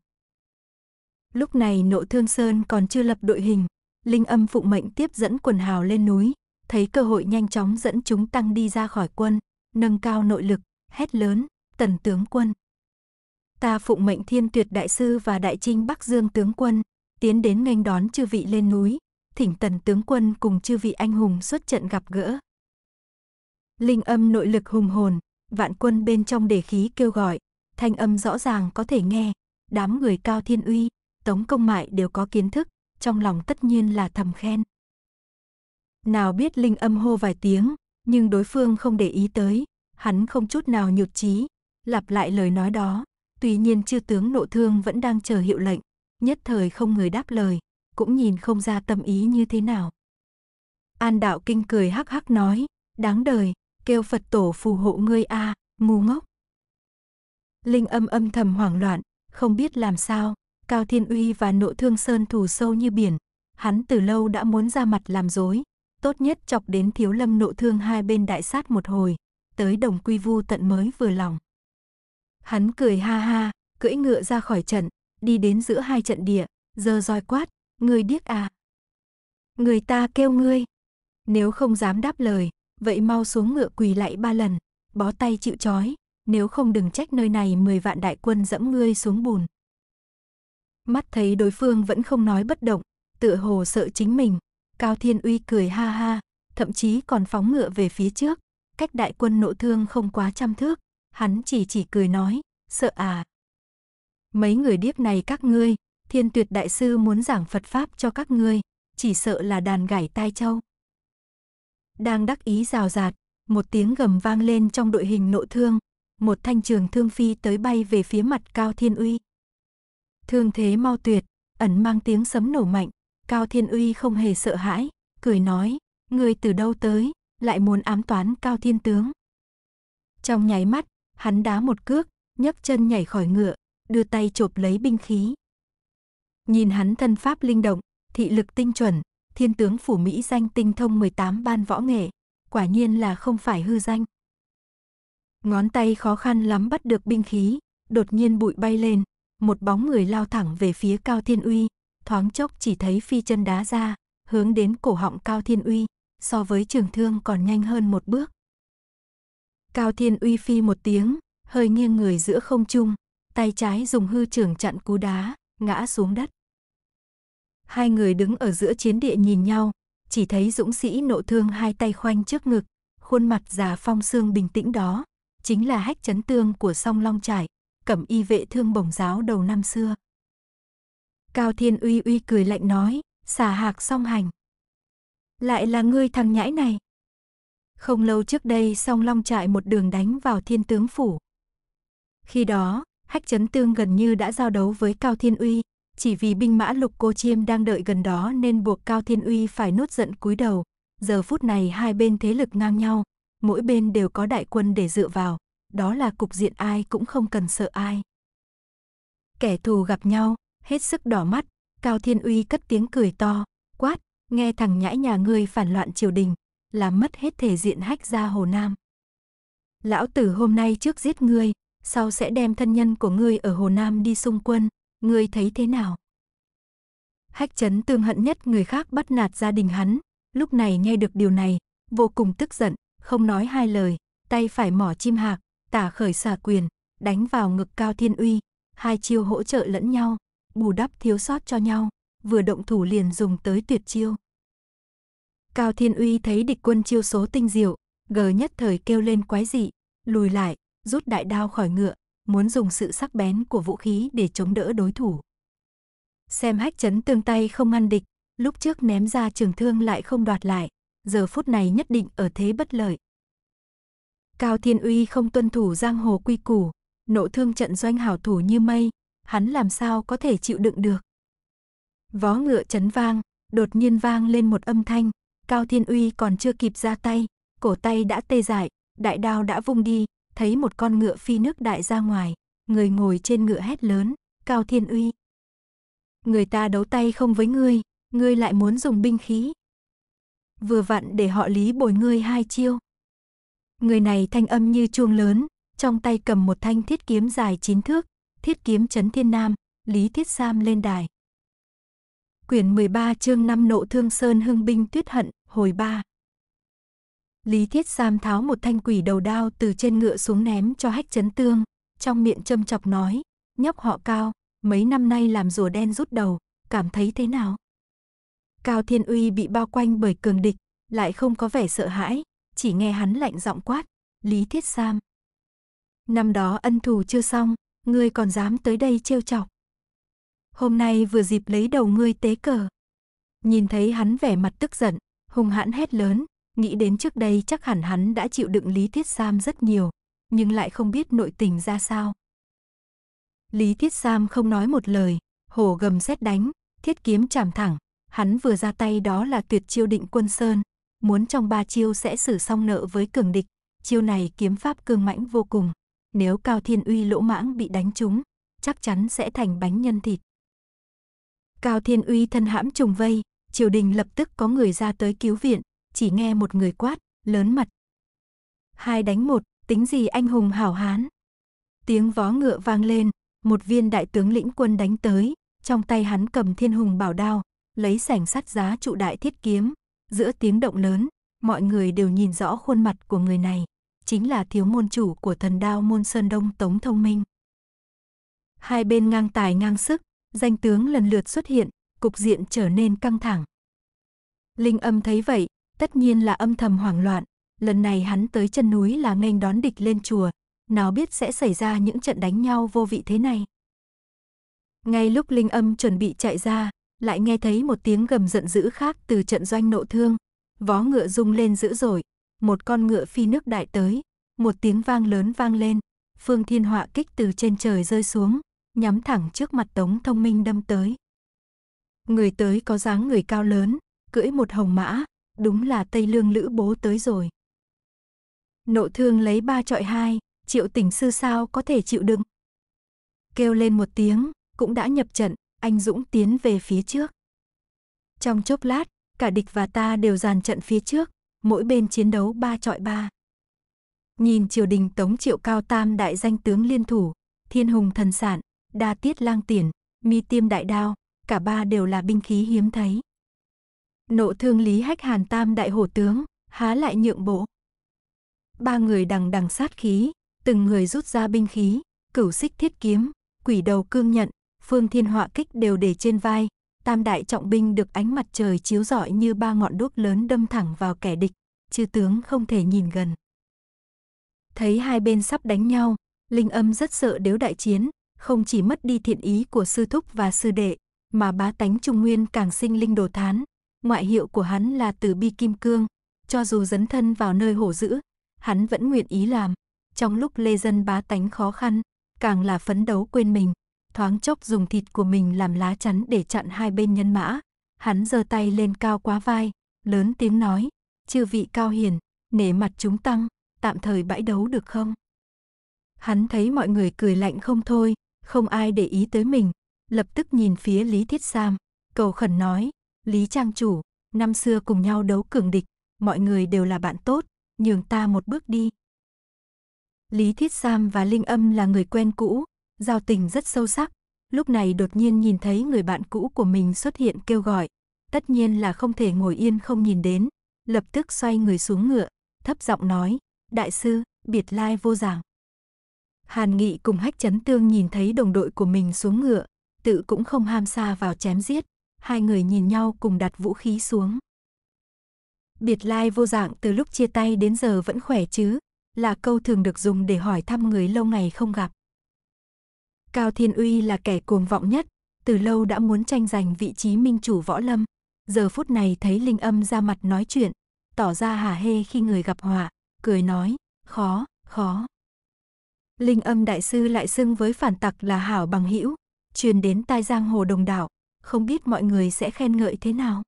Lúc này nộ thương Sơn còn chưa lập đội hình, Linh âm phụng mệnh tiếp dẫn quần hào lên núi, thấy cơ hội nhanh chóng dẫn chúng tăng đi ra khỏi quân, nâng cao nội lực, hét lớn, tần tướng quân. Ta phụng mệnh thiên tuyệt đại sư và đại trinh Bắc Dương tướng quân, tiến đến nghênh đón chư vị lên núi, thỉnh tần tướng quân cùng chư vị anh hùng xuất trận gặp gỡ. Linh âm nội lực hùng hồn, Vạn quân bên trong đề khí kêu gọi, thanh âm rõ ràng có thể nghe, đám người cao thiên uy, tống công mại đều có kiến thức, trong lòng tất nhiên là thầm khen. Nào biết linh âm hô vài tiếng, nhưng đối phương không để ý tới, hắn không chút nào nhụt chí, lặp lại lời nói đó, tuy nhiên chư tướng nộ thương vẫn đang chờ hiệu lệnh, nhất thời không người đáp lời, cũng nhìn không ra tâm ý như thế nào. An đạo kinh cười hắc hắc nói, đáng đời, kêu Phật tổ phù hộ ngươi a, à, ngu ngốc. Linh âm âm thầm hoảng loạn, không biết làm sao, Cao Thiên Uy và Nộ Thương Sơn thù sâu như biển, hắn từ lâu đã muốn ra mặt làm dối, tốt nhất chọc đến Thiếu Lâm Nộ Thương hai bên đại sát một hồi, tới Đồng Quy Vu tận mới vừa lòng. Hắn cười ha ha, cưỡi ngựa ra khỏi trận, đi đến giữa hai trận địa, giơ roi quát, người điếc à? Người ta kêu ngươi. Nếu không dám đáp lời, vậy mau xuống ngựa quỳ lại ba lần, bó tay chịu chói nếu không đừng trách nơi này mười vạn đại quân dẫm ngươi xuống bùn. Mắt thấy đối phương vẫn không nói bất động, tựa hồ sợ chính mình, Cao Thiên Uy cười ha ha, thậm chí còn phóng ngựa về phía trước, cách đại quân nộ thương không quá trăm thước, hắn chỉ chỉ cười nói, sợ à. Mấy người điếp này các ngươi, thiên tuyệt đại sư muốn giảng Phật Pháp cho các ngươi, chỉ sợ là đàn gảy tai châu đang đắc ý rào rạt, một tiếng gầm vang lên trong đội hình nội thương, một thanh trường thương phi tới bay về phía mặt Cao Thiên Uy. Thương thế mau tuyệt, ẩn mang tiếng sấm nổ mạnh, Cao Thiên Uy không hề sợ hãi, cười nói, người từ đâu tới, lại muốn ám toán Cao Thiên Tướng. Trong nháy mắt, hắn đá một cước, nhấc chân nhảy khỏi ngựa, đưa tay chộp lấy binh khí. Nhìn hắn thân pháp linh động, thị lực tinh chuẩn, thiên tướng phủ Mỹ danh tinh thông 18 ban võ nghệ, quả nhiên là không phải hư danh. Ngón tay khó khăn lắm bắt được binh khí, đột nhiên bụi bay lên, một bóng người lao thẳng về phía Cao Thiên Uy, thoáng chốc chỉ thấy phi chân đá ra, hướng đến cổ họng Cao Thiên Uy, so với trường thương còn nhanh hơn một bước. Cao Thiên Uy phi một tiếng, hơi nghiêng người giữa không trung, tay trái dùng hư trường chặn cú đá, ngã xuống đất. Hai người đứng ở giữa chiến địa nhìn nhau, chỉ thấy dũng sĩ nộ thương hai tay khoanh trước ngực, khuôn mặt già phong xương bình tĩnh đó, chính là hách chấn tương của song long trải, cẩm y vệ thương bổng giáo đầu năm xưa. Cao Thiên uy uy cười lạnh nói, xả hạc song hành. Lại là ngươi thằng nhãi này. Không lâu trước đây song long trại một đường đánh vào thiên tướng phủ. Khi đó, hách chấn tương gần như đã giao đấu với Cao Thiên uy, chỉ vì binh mã lục cô chiêm đang đợi gần đó nên buộc Cao Thiên Uy phải nốt giận cúi đầu. Giờ phút này hai bên thế lực ngang nhau, mỗi bên đều có đại quân để dựa vào, đó là cục diện ai cũng không cần sợ ai. Kẻ thù gặp nhau, hết sức đỏ mắt, Cao Thiên Uy cất tiếng cười to, quát, nghe thằng nhãi nhà ngươi phản loạn triều đình, làm mất hết thể diện hách gia Hồ Nam. Lão tử hôm nay trước giết ngươi, sau sẽ đem thân nhân của ngươi ở Hồ Nam đi xung quân, ngươi thấy thế nào? Hách chấn tương hận nhất người khác bắt nạt gia đình hắn, lúc này nghe được điều này, vô cùng tức giận, không nói hai lời, tay phải mỏ chim hạc, tả khởi xả quyền, đánh vào ngực cao thiên uy, hai chiêu hỗ trợ lẫn nhau, bù đắp thiếu sót cho nhau, vừa động thủ liền dùng tới tuyệt chiêu. Cao thiên uy thấy địch quân chiêu số tinh diệu, gờ nhất thời kêu lên quái dị, lùi lại, rút đại đao khỏi ngựa, muốn dùng sự sắc bén của vũ khí để chống đỡ đối thủ. Xem hách chấn tương tay không ngăn địch, lúc trước ném ra trường thương lại không đoạt lại, giờ phút này nhất định ở thế bất lợi. Cao Thiên Uy không tuân thủ giang hồ quy củ, nộ thương trận doanh hảo thủ như mây, hắn làm sao có thể chịu đựng được. Vó ngựa chấn vang, đột nhiên vang lên một âm thanh, Cao Thiên Uy còn chưa kịp ra tay, cổ tay đã tê dại, đại đao đã vung đi, thấy một con ngựa phi nước đại ra ngoài, người ngồi trên ngựa hét lớn, Cao Thiên Uy. Người ta đấu tay không với ngươi, ngươi lại muốn dùng binh khí. Vừa vặn để họ lý bồi ngươi hai chiêu. Người này thanh âm như chuông lớn, trong tay cầm một thanh thiết kiếm dài chín thước, thiết kiếm chấn thiên nam, Lý Thiết Sam lên đài. Quyển 13 chương 5 Nộ Thương Sơn Hưng Binh Tuyết Hận, hồi 3 Lý Thiết Sam tháo một thanh quỷ đầu đao từ trên ngựa xuống ném cho hách chấn tương, trong miệng châm chọc nói, nhóc họ cao, mấy năm nay làm rùa đen rút đầu, cảm thấy thế nào? Cao Thiên Uy bị bao quanh bởi cường địch, lại không có vẻ sợ hãi, chỉ nghe hắn lạnh giọng quát, Lý Thiết Sam. Năm đó ân thù chưa xong, ngươi còn dám tới đây trêu chọc. Hôm nay vừa dịp lấy đầu ngươi tế cờ. Nhìn thấy hắn vẻ mặt tức giận, hung hãn hét lớn, Nghĩ đến trước đây chắc hẳn hắn đã chịu đựng Lý Thiết Sam rất nhiều, nhưng lại không biết nội tình ra sao. Lý Thiết Sam không nói một lời, hổ gầm xét đánh, thiết kiếm chạm thẳng, hắn vừa ra tay đó là tuyệt chiêu định quân sơn, muốn trong ba chiêu sẽ xử xong nợ với cường địch, chiêu này kiếm pháp cương mãnh vô cùng, nếu Cao Thiên Uy lỗ mãng bị đánh trúng, chắc chắn sẽ thành bánh nhân thịt. Cao Thiên Uy thân hãm trùng vây, triều đình lập tức có người ra tới cứu viện, chỉ nghe một người quát, lớn mặt. Hai đánh một, tính gì anh hùng hảo hán. Tiếng vó ngựa vang lên, một viên đại tướng lĩnh quân đánh tới, trong tay hắn cầm thiên hùng bảo đao, lấy sảnh sắt giá trụ đại thiết kiếm. Giữa tiếng động lớn, mọi người đều nhìn rõ khuôn mặt của người này, chính là thiếu môn chủ của thần đao môn Sơn Đông Tống Thông Minh. Hai bên ngang tài ngang sức, danh tướng lần lượt xuất hiện, cục diện trở nên căng thẳng. Linh âm thấy vậy, tất nhiên là âm thầm hoảng loạn. Lần này hắn tới chân núi là nghênh đón địch lên chùa, nào biết sẽ xảy ra những trận đánh nhau vô vị thế này. Ngay lúc Linh Âm chuẩn bị chạy ra, lại nghe thấy một tiếng gầm giận dữ khác từ trận doanh nộ thương. Vó ngựa rung lên dữ dội, một con ngựa phi nước đại tới, một tiếng vang lớn vang lên, phương thiên họa kích từ trên trời rơi xuống, nhắm thẳng trước mặt Tống Thông Minh đâm tới. Người tới có dáng người cao lớn, cưỡi một hồng mã, đúng là Tây Lương Lữ bố tới rồi. Nộ thương lấy ba trọi hai, triệu tỉnh sư sao có thể chịu đựng. Kêu lên một tiếng, cũng đã nhập trận, anh Dũng tiến về phía trước. Trong chốc lát, cả địch và ta đều dàn trận phía trước, mỗi bên chiến đấu ba trọi ba. Nhìn triều đình tống triệu cao tam đại danh tướng liên thủ, thiên hùng thần sản, đa tiết lang tiền, mi tiêm đại đao, cả ba đều là binh khí hiếm thấy nộ thương Lý Hách Hàn Tam đại hổ tướng, há lại nhượng bộ. Ba người đằng đằng sát khí, từng người rút ra binh khí, cửu xích thiết kiếm, quỷ đầu cương nhận, phương thiên họa kích đều để trên vai, tam đại trọng binh được ánh mặt trời chiếu rọi như ba ngọn đuốc lớn đâm thẳng vào kẻ địch, chư tướng không thể nhìn gần. Thấy hai bên sắp đánh nhau, Linh Âm rất sợ nếu đại chiến, không chỉ mất đi thiện ý của sư thúc và sư đệ, mà bá tánh Trung Nguyên càng sinh linh đồ thán, Ngoại hiệu của hắn là từ Bi Kim Cương, cho dù dấn thân vào nơi hổ dữ, hắn vẫn nguyện ý làm. Trong lúc Lê Dân bá tánh khó khăn, càng là phấn đấu quên mình, thoáng chốc dùng thịt của mình làm lá chắn để chặn hai bên nhân mã. Hắn giơ tay lên cao quá vai, lớn tiếng nói, chư vị cao hiền, nể mặt chúng tăng, tạm thời bãi đấu được không? Hắn thấy mọi người cười lạnh không thôi, không ai để ý tới mình, lập tức nhìn phía Lý Thiết Sam, cầu khẩn nói, Lý Trang chủ, năm xưa cùng nhau đấu cường địch, mọi người đều là bạn tốt, nhường ta một bước đi. Lý Thiết Sam và Linh Âm là người quen cũ, giao tình rất sâu sắc, lúc này đột nhiên nhìn thấy người bạn cũ của mình xuất hiện kêu gọi, tất nhiên là không thể ngồi yên không nhìn đến, lập tức xoay người xuống ngựa, thấp giọng nói, đại sư, biệt lai vô giảng. Hàn Nghị cùng Hách Chấn Tương nhìn thấy đồng đội của mình xuống ngựa, tự cũng không ham xa vào chém giết, hai người nhìn nhau cùng đặt vũ khí xuống. Biệt lai vô dạng từ lúc chia tay đến giờ vẫn khỏe chứ, là câu thường được dùng để hỏi thăm người lâu ngày không gặp. Cao Thiên Uy là kẻ cuồng vọng nhất, từ lâu đã muốn tranh giành vị trí minh chủ võ lâm. Giờ phút này thấy Linh Âm ra mặt nói chuyện, tỏ ra hả hê khi người gặp họa, cười nói, khó, khó. Linh Âm Đại Sư lại xưng với phản tặc là hảo bằng hữu truyền đến tai giang hồ đồng đảo, không biết mọi người sẽ khen ngợi thế nào.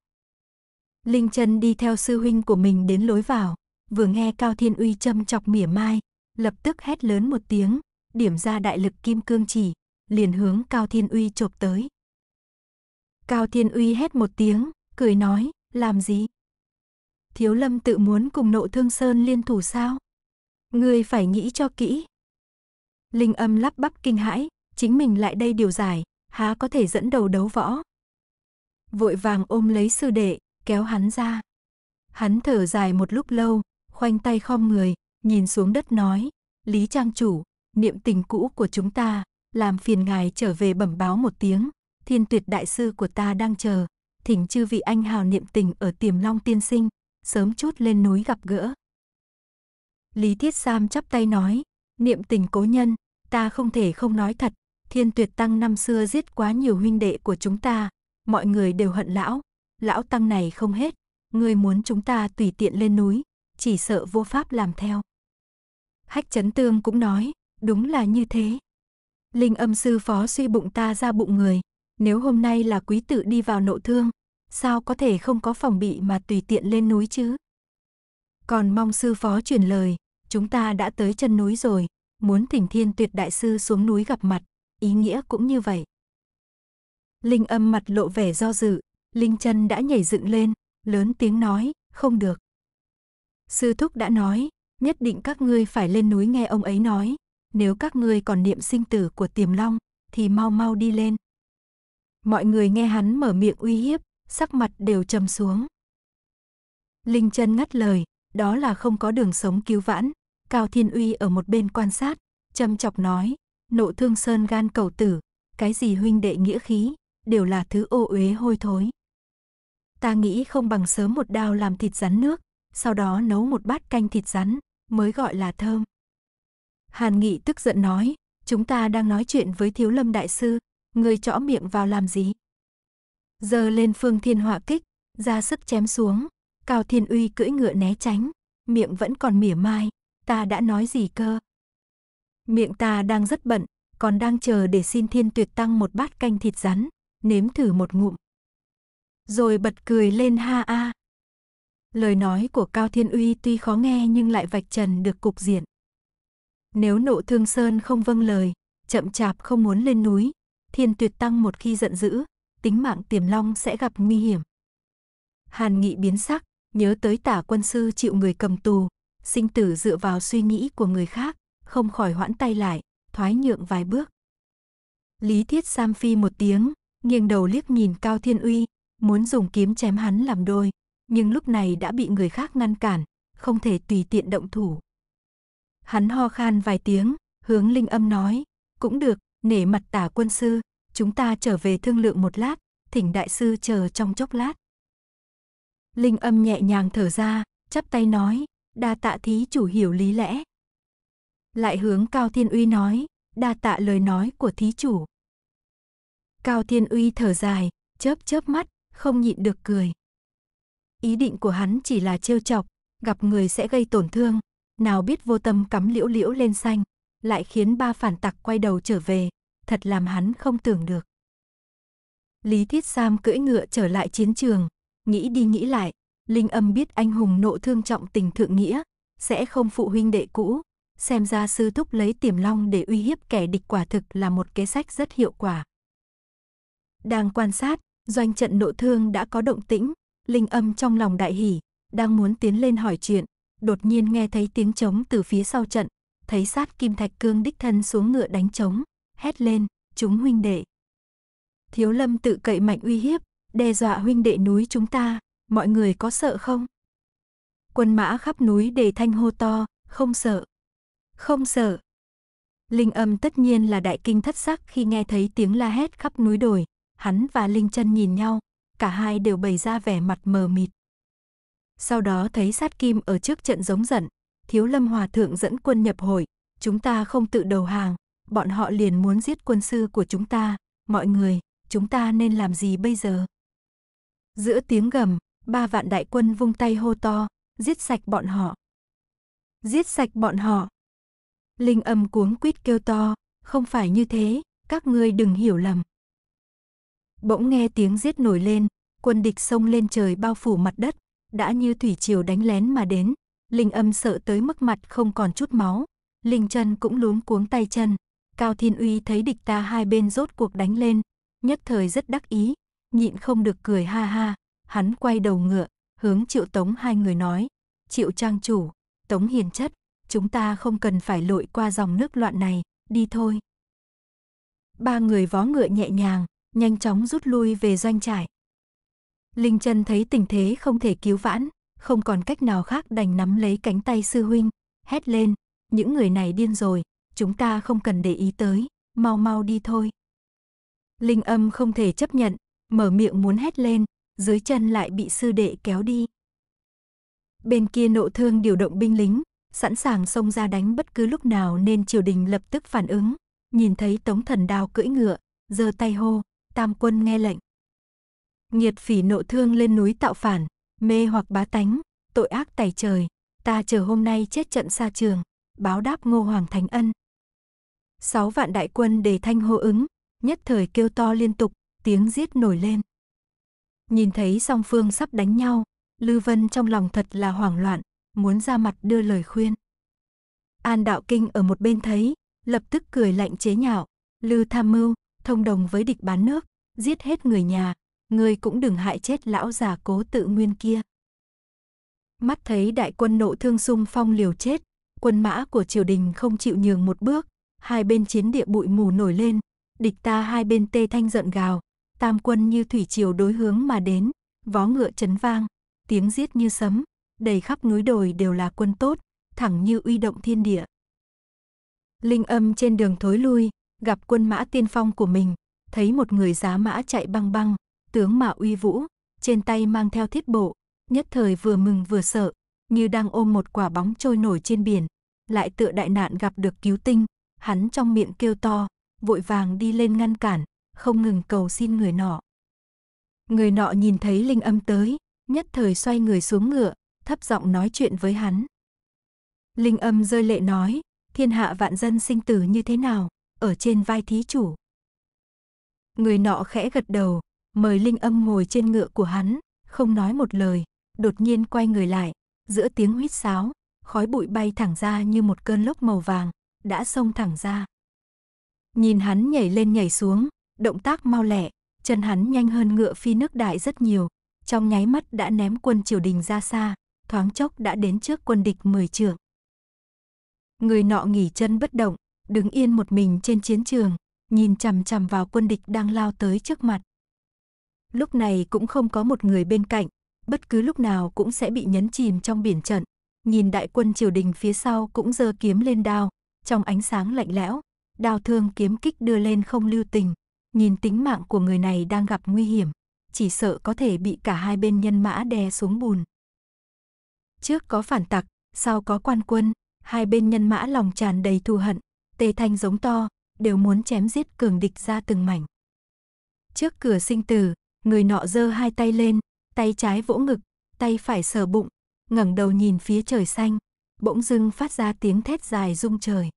Linh Trân đi theo sư huynh của mình đến lối vào, vừa nghe Cao Thiên Uy châm chọc mỉa mai, lập tức hét lớn một tiếng, điểm ra đại lực kim cương chỉ, liền hướng Cao Thiên Uy chộp tới. Cao Thiên Uy hét một tiếng, cười nói, làm gì? Thiếu Lâm tự muốn cùng nộ thương sơn liên thủ sao? Ngươi phải nghĩ cho kỹ. Linh âm lắp bắp kinh hãi, chính mình lại đây điều giải, há có thể dẫn đầu đấu võ, vội vàng ôm lấy sư đệ, kéo hắn ra. Hắn thở dài một lúc lâu, khoanh tay khom người, nhìn xuống đất nói, Lý Trang Chủ, niệm tình cũ của chúng ta, làm phiền ngài trở về bẩm báo một tiếng, thiên tuyệt đại sư của ta đang chờ, thỉnh chư vị anh hào niệm tình ở tiềm long tiên sinh, sớm chút lên núi gặp gỡ. Lý Thiết Sam chắp tay nói, niệm tình cố nhân, ta không thể không nói thật, thiên tuyệt tăng năm xưa giết quá nhiều huynh đệ của chúng ta, mọi người đều hận lão, lão tăng này không hết, người muốn chúng ta tùy tiện lên núi, chỉ sợ vô pháp làm theo. Hách chấn tương cũng nói, đúng là như thế. Linh âm sư phó suy bụng ta ra bụng người, nếu hôm nay là quý tử đi vào nộ thương, sao có thể không có phòng bị mà tùy tiện lên núi chứ? Còn mong sư phó truyền lời, chúng ta đã tới chân núi rồi, muốn thỉnh thiên tuyệt đại sư xuống núi gặp mặt, ý nghĩa cũng như vậy. Linh âm mặt lộ vẻ do dự, Linh chân đã nhảy dựng lên, lớn tiếng nói, không được. Sư thúc đã nói, nhất định các ngươi phải lên núi nghe ông ấy nói, nếu các ngươi còn niệm sinh tử của tiềm long, thì mau mau đi lên. Mọi người nghe hắn mở miệng uy hiếp, sắc mặt đều trầm xuống. Linh chân ngắt lời, đó là không có đường sống cứu vãn, Cao Thiên Uy ở một bên quan sát, châm chọc nói, nộ thương sơn gan cầu tử, cái gì huynh đệ nghĩa khí, đều là thứ ô uế hôi thối. Ta nghĩ không bằng sớm một đao làm thịt rắn nước, sau đó nấu một bát canh thịt rắn, mới gọi là thơm. Hàn Nghị tức giận nói, chúng ta đang nói chuyện với Thiếu Lâm Đại Sư, người chõ miệng vào làm gì? Giờ lên phương thiên họa kích, ra sức chém xuống, Cao Thiên Uy cưỡi ngựa né tránh, miệng vẫn còn mỉa mai, ta đã nói gì cơ? Miệng ta đang rất bận, còn đang chờ để xin thiên tuyệt tăng một bát canh thịt rắn, nếm thử một ngụm. Rồi bật cười lên ha a. Lời nói của Cao Thiên Uy tuy khó nghe nhưng lại vạch trần được cục diện. Nếu nộ thương sơn không vâng lời, chậm chạp không muốn lên núi, thiên tuyệt tăng một khi giận dữ, tính mạng tiềm long sẽ gặp nguy hiểm. Hàn nghị biến sắc, nhớ tới tả quân sư chịu người cầm tù, sinh tử dựa vào suy nghĩ của người khác, không khỏi hoãn tay lại, thoái nhượng vài bước. Lý Thiết Sam phi một tiếng, nghiêng đầu liếc nhìn Cao Thiên Uy, muốn dùng kiếm chém hắn làm đôi, nhưng lúc này đã bị người khác ngăn cản, không thể tùy tiện động thủ. Hắn ho khan vài tiếng, hướng Linh Âm nói, cũng được, nể mặt tả quân sư, chúng ta trở về thương lượng một lát, thỉnh đại sư chờ trong chốc lát. Linh Âm nhẹ nhàng thở ra, chắp tay nói, đa tạ thí chủ hiểu lý lẽ. Lại hướng Cao Thiên Uy nói, đa tạ lời nói của thí chủ. Cao Thiên Uy thở dài, chớp chớp mắt, không nhịn được cười. Ý định của hắn chỉ là trêu chọc, gặp người sẽ gây tổn thương, nào biết vô tâm cắm liễu liễu lên xanh, lại khiến ba phản tặc quay đầu trở về, thật làm hắn không tưởng được. Lý Thiết Sam cưỡi ngựa trở lại chiến trường, nghĩ đi nghĩ lại, Linh Âm biết anh hùng nộ thương trọng tình thượng nghĩa, sẽ không phụ huynh đệ cũ, xem ra sư thúc lấy tiềm long để uy hiếp kẻ địch quả thực là một kế sách rất hiệu quả. Đang quan sát, doanh trận nội thương đã có động tĩnh, linh âm trong lòng đại hỉ, đang muốn tiến lên hỏi chuyện, đột nhiên nghe thấy tiếng trống từ phía sau trận, thấy sát kim thạch cương đích thân xuống ngựa đánh trống, hét lên, chúng huynh đệ. Thiếu lâm tự cậy mạnh uy hiếp, đe dọa huynh đệ núi chúng ta, mọi người có sợ không? Quân mã khắp núi đề thanh hô to, không sợ. Không sợ. Linh âm tất nhiên là đại kinh thất sắc khi nghe thấy tiếng la hét khắp núi đồi, hắn và Linh Chân nhìn nhau, cả hai đều bày ra vẻ mặt mờ mịt. Sau đó thấy sát kim ở trước trận giống giận, Thiếu Lâm Hòa Thượng dẫn quân nhập hội, chúng ta không tự đầu hàng, bọn họ liền muốn giết quân sư của chúng ta, mọi người, chúng ta nên làm gì bây giờ? Giữa tiếng gầm, ba vạn đại quân vung tay hô to, giết sạch bọn họ. Giết sạch bọn họ. Linh âm cuống quýt kêu to, không phải như thế, các ngươi đừng hiểu lầm. Bỗng nghe tiếng giết nổi lên, quân địch xông lên trời bao phủ mặt đất, đã như thủy triều đánh lén mà đến. Linh âm sợ tới mức mặt không còn chút máu, Linh chân cũng luống cuống tay chân. Cao Thiên Uy thấy địch ta hai bên rốt cuộc đánh lên, nhất thời rất đắc ý, nhịn không được cười ha ha, hắn quay đầu ngựa, hướng Triệu Tống hai người nói, Triệu Trang Chủ, Tống Hiền Chất, chúng ta không cần phải lội qua dòng nước loạn này, đi thôi. Ba người vó ngựa nhẹ nhàng, nhanh chóng rút lui về doanh trại. Linh Trân thấy tình thế không thể cứu vãn, không còn cách nào khác đành nắm lấy cánh tay sư huynh, hét lên, những người này điên rồi, chúng ta không cần để ý tới, mau mau đi thôi. Linh âm không thể chấp nhận, mở miệng muốn hét lên, dưới chân lại bị sư đệ kéo đi. Bên kia nộ thương điều động binh lính, sẵn sàng xông ra đánh bất cứ lúc nào nên triều đình lập tức phản ứng, nhìn thấy tống thần đao cưỡi ngựa, giơ tay hô, tam quân nghe lệnh. Nhiệt phỉ nộ thương lên núi tạo phản, mê hoặc bá tánh, tội ác tày trời, ta chờ hôm nay chết trận xa trường, báo đáp ngô hoàng thánh ân. Sáu vạn đại quân đề thanh hô ứng, nhất thời kêu to liên tục, tiếng giết nổi lên. Nhìn thấy song phương sắp đánh nhau, Lư Vân trong lòng thật là hoảng loạn, muốn ra mặt đưa lời khuyên. An Đạo Kinh ở một bên thấy, lập tức cười lạnh chế nhạo, Lư tham mưu, thông đồng với địch bán nước, giết hết người nhà, ngươi cũng đừng hại chết lão già cố tự nguyên kia. Mắt thấy đại quân nộ thương xung phong liều chết, quân mã của triều đình không chịu nhường một bước, hai bên chiến địa bụi mù nổi lên, địch ta hai bên tê thanh giận gào, tam quân như thủy triều đối hướng mà đến, vó ngựa chấn vang, tiếng giết như sấm, đầy khắp núi đồi đều là quân tốt, thẳng như uy động thiên địa. Linh âm trên đường thối lui, gặp quân mã tiên phong của mình, thấy một người giá mã chạy băng băng, tướng mã uy vũ, trên tay mang theo thiết bộ, nhất thời vừa mừng vừa sợ, như đang ôm một quả bóng trôi nổi trên biển, lại tựa đại nạn gặp được cứu tinh, hắn trong miệng kêu to, vội vàng đi lên ngăn cản, không ngừng cầu xin người nọ. Người nọ nhìn thấy linh âm tới, nhất thời xoay người xuống ngựa, thấp giọng nói chuyện với hắn. Linh âm rơi lệ nói, thiên hạ vạn dân sinh tử như thế nào, ở trên vai thí chủ. Người nọ khẽ gật đầu, mời Linh Âm ngồi trên ngựa của hắn, không nói một lời, đột nhiên quay người lại, giữa tiếng huýt sáo, khói bụi bay thẳng ra như một cơn lốc màu vàng, đã xông thẳng ra. Nhìn hắn nhảy lên nhảy xuống, động tác mau lẹ, chân hắn nhanh hơn ngựa phi nước đại rất nhiều, trong nháy mắt đã ném quân triều đình ra xa, thoáng chốc đã đến trước quân địch mười trượng. Người nọ nghỉ chân bất động, đứng yên một mình trên chiến trường, nhìn chằm chằm vào quân địch đang lao tới trước mặt. Lúc này cũng không có một người bên cạnh, bất cứ lúc nào cũng sẽ bị nhấn chìm trong biển trận. Nhìn đại quân triều đình phía sau cũng giơ kiếm lên đao, trong ánh sáng lạnh lẽo, đao thương kiếm kích đưa lên không lưu tình. Nhìn tính mạng của người này đang gặp nguy hiểm, chỉ sợ có thể bị cả hai bên nhân mã đè xuống bùn. Trước có phản tặc, sau có quan quân, hai bên nhân mã lòng tràn đầy thù hận, tê Thanh giống to, đều muốn chém giết cường địch ra từng mảnh. Trước cửa sinh tử, người nọ giơ hai tay lên, tay trái vỗ ngực, tay phải sờ bụng, ngẩng đầu nhìn phía trời xanh, bỗng dưng phát ra tiếng thét dài rung trời.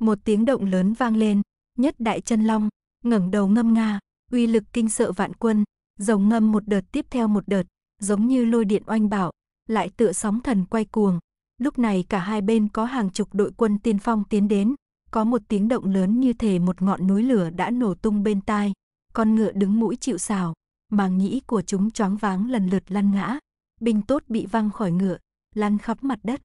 Một tiếng động lớn vang lên, nhất đại chân long, ngẩng đầu ngâm nga, uy lực kinh sợ vạn quân, rồng ngâm một đợt tiếp theo một đợt, giống như lôi điện oanh bạo, lại tựa sóng thần quay cuồng, Lúc này cả hai bên có hàng chục đội quân tiên phong tiến đến, có một tiếng động lớn như thể một ngọn núi lửa đã nổ tung bên tai, con ngựa đứng mũi chịu sào, màng nhĩ của chúng choáng váng lần lượt lăn ngã, binh tốt bị văng khỏi ngựa, lăn khắp mặt đất.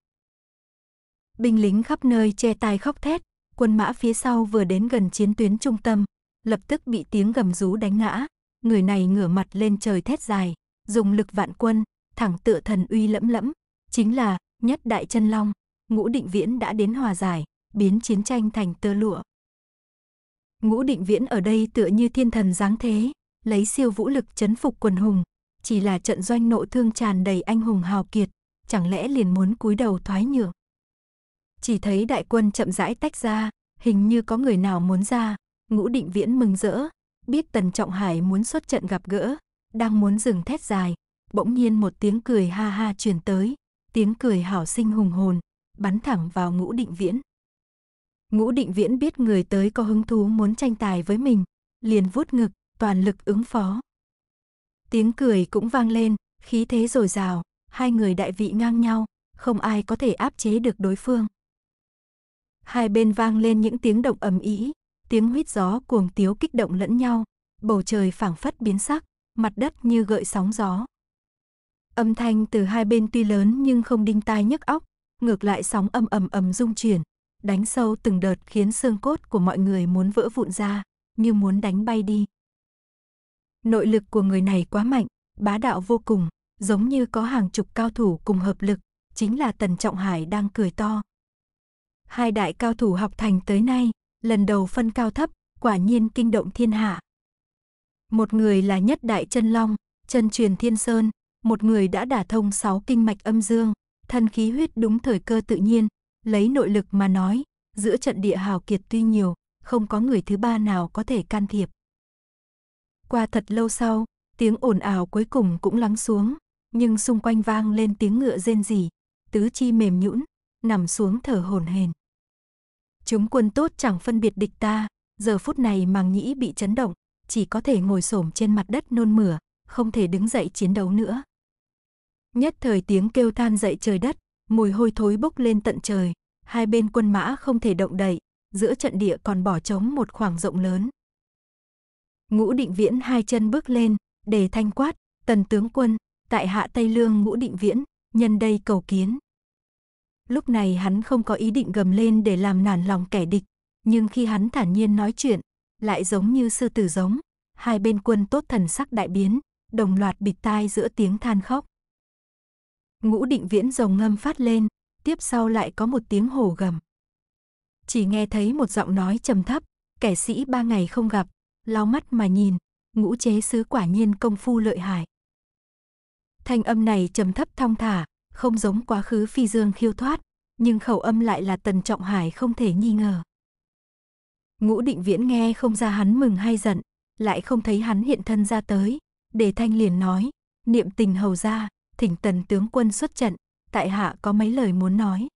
Binh lính khắp nơi che tai khóc thét, quân mã phía sau vừa đến gần chiến tuyến trung tâm, lập tức bị tiếng gầm rú đánh ngã, người này ngửa mặt lên trời thét dài, dùng lực vạn quân, thẳng tựa thần uy lẫm lẫm, chính là nhất đại chân long, ngũ định viễn đã đến hòa giải, biến chiến tranh thành tơ lụa. Ngũ định viễn ở đây tựa như thiên thần giáng thế, lấy siêu vũ lực chấn phục quần hùng, chỉ là trận doanh nộ thương tràn đầy anh hùng hào kiệt, chẳng lẽ liền muốn cúi đầu thoái nhượng. Chỉ thấy đại quân chậm rãi tách ra, hình như có người nào muốn ra, ngũ định viễn mừng rỡ, biết Tần Trọng Hải muốn xuất trận gặp gỡ, đang muốn dừng thét dài, bỗng nhiên một tiếng cười ha ha truyền tới, tiếng cười hảo sinh hùng hồn, bắn thẳng vào ngũ định viễn. Ngũ định viễn biết người tới có hứng thú muốn tranh tài với mình, liền vuốt ngực, toàn lực ứng phó. Tiếng cười cũng vang lên, khí thế dồi dào, hai người đại vị ngang nhau, không ai có thể áp chế được đối phương. Hai bên vang lên những tiếng động ầm ĩ, tiếng huýt gió cuồng tiếu kích động lẫn nhau, bầu trời phảng phất biến sắc, mặt đất như gợi sóng gió. Âm thanh từ hai bên tuy lớn nhưng không đinh tai nhức óc, ngược lại sóng âm ầm ầm rung chuyển, đánh sâu từng đợt khiến xương cốt của mọi người muốn vỡ vụn ra, như muốn đánh bay đi. Nội lực của người này quá mạnh, bá đạo vô cùng, giống như có hàng chục cao thủ cùng hợp lực, chính là Tần Trọng Hải đang cười to. Hai đại cao thủ học thành tới nay, lần đầu phân cao thấp, quả nhiên kinh động thiên hạ. Một người là nhất đại chân long, chân truyền thiên sơn, một người đã đả thông sáu kinh mạch âm dương, thân khí huyết đúng thời cơ tự nhiên, lấy nội lực mà nói, giữa trận địa hào kiệt tuy nhiều, không có người thứ ba nào có thể can thiệp. Qua thật lâu sau, tiếng ồn ào cuối cùng cũng lắng xuống, nhưng xung quanh vang lên tiếng ngựa rên rỉ, tứ chi mềm nhũn, nằm xuống thở hổn hển. Chúng quân tốt chẳng phân biệt địch ta, giờ phút này màng nhĩ bị chấn động, chỉ có thể ngồi xổm trên mặt đất nôn mửa, không thể đứng dậy chiến đấu nữa. Nhất thời tiếng kêu than dậy trời đất, mùi hôi thối bốc lên tận trời, hai bên quân mã không thể động đậy, giữa trận địa còn bỏ trống một khoảng rộng lớn. Ngũ Định Viễn hai chân bước lên, để thanh quát, "Tần tướng quân, tại hạ Tây Lương Ngũ Định Viễn, nhân đây cầu kiến." Lúc này hắn không có ý định gầm lên để làm nản lòng kẻ địch, nhưng khi hắn thản nhiên nói chuyện, lại giống như sư tử giống, hai bên quân tốt thần sắc đại biến, đồng loạt bịt tai giữa tiếng than khóc. Ngũ định viễn rồng ngâm phát lên, tiếp sau lại có một tiếng hổ gầm. Chỉ nghe thấy một giọng nói trầm thấp, kẻ sĩ ba ngày không gặp, lau mắt mà nhìn, ngũ chế sứ quả nhiên công phu lợi hại. Thanh âm này trầm thấp thong thả, không giống quá khứ phi dương khiêu thoát, nhưng khẩu âm lại là tần trọng hải không thể nghi ngờ. Ngũ định viễn nghe không ra hắn mừng hay giận, lại không thấy hắn hiện thân ra tới, để thanh liền nói, niệm tình hầu ra thỉnh tần tướng quân xuất trận, tại hạ có mấy lời muốn nói.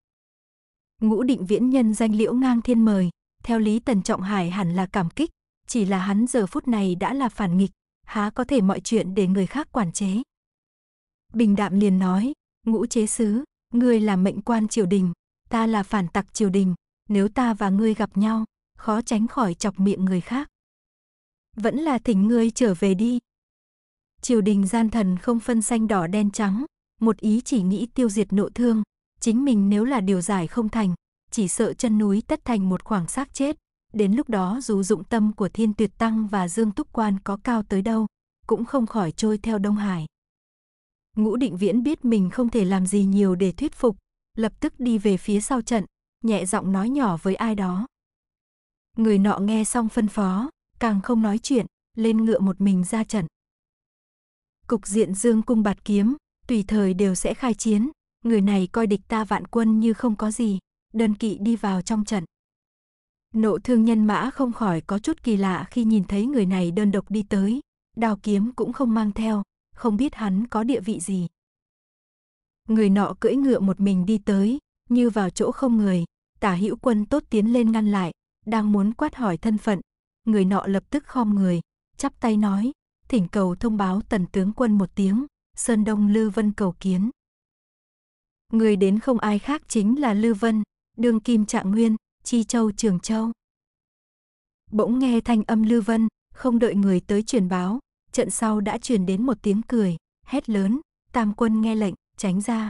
Ngũ định viễn nhân danh liễu ngang thiên mời, theo lý tần trọng hải hẳn là cảm kích, chỉ là hắn giờ phút này đã là phản nghịch, há có thể mọi chuyện để người khác quản chế. Bình đạm liền nói, ngũ chế sứ, ngươi là mệnh quan triều đình, ta là phản tặc triều đình, nếu ta và ngươi gặp nhau, khó tránh khỏi chọc miệng người khác. Vẫn là thỉnh ngươi trở về đi, triều đình gian thần không phân xanh đỏ đen trắng, một ý chỉ nghĩ tiêu diệt nộ thương, chính mình nếu là điều giải không thành, chỉ sợ chân núi tất thành một khoảng xác chết, đến lúc đó dù dụng tâm của Thiên Tuyệt Tăng và Dương Túc Quan có cao tới đâu, cũng không khỏi trôi theo Đông Hải. Ngũ Định Viễn biết mình không thể làm gì nhiều để thuyết phục, lập tức đi về phía sau trận, nhẹ giọng nói nhỏ với ai đó. Người nọ nghe xong phân phó, càng không nói chuyện, lên ngựa một mình ra trận. Cục diện dương cung bạt kiếm, tùy thời đều sẽ khai chiến, người này coi địch ta vạn quân như không có gì, đơn kỵ đi vào trong trận. Nộ thương nhân mã không khỏi có chút kỳ lạ khi nhìn thấy người này đơn độc đi tới, đao kiếm cũng không mang theo, không biết hắn có địa vị gì. Người nọ cưỡi ngựa một mình đi tới, như vào chỗ không người, tả hữu quân tốt tiến lên ngăn lại, đang muốn quát hỏi thân phận. Người nọ lập tức khom người, chắp tay nói, thỉnh cầu thông báo tần tướng quân một tiếng, Sơn Đông Lư Vân cầu kiến. Người đến không ai khác chính là Lư Vân, đương kim trạng nguyên, chi châu trường châu. Bỗng nghe thanh âm Lư Vân, không đợi người tới truyền báo, trận sau đã truyền đến một tiếng cười, hét lớn, tam quân nghe lệnh, tránh ra.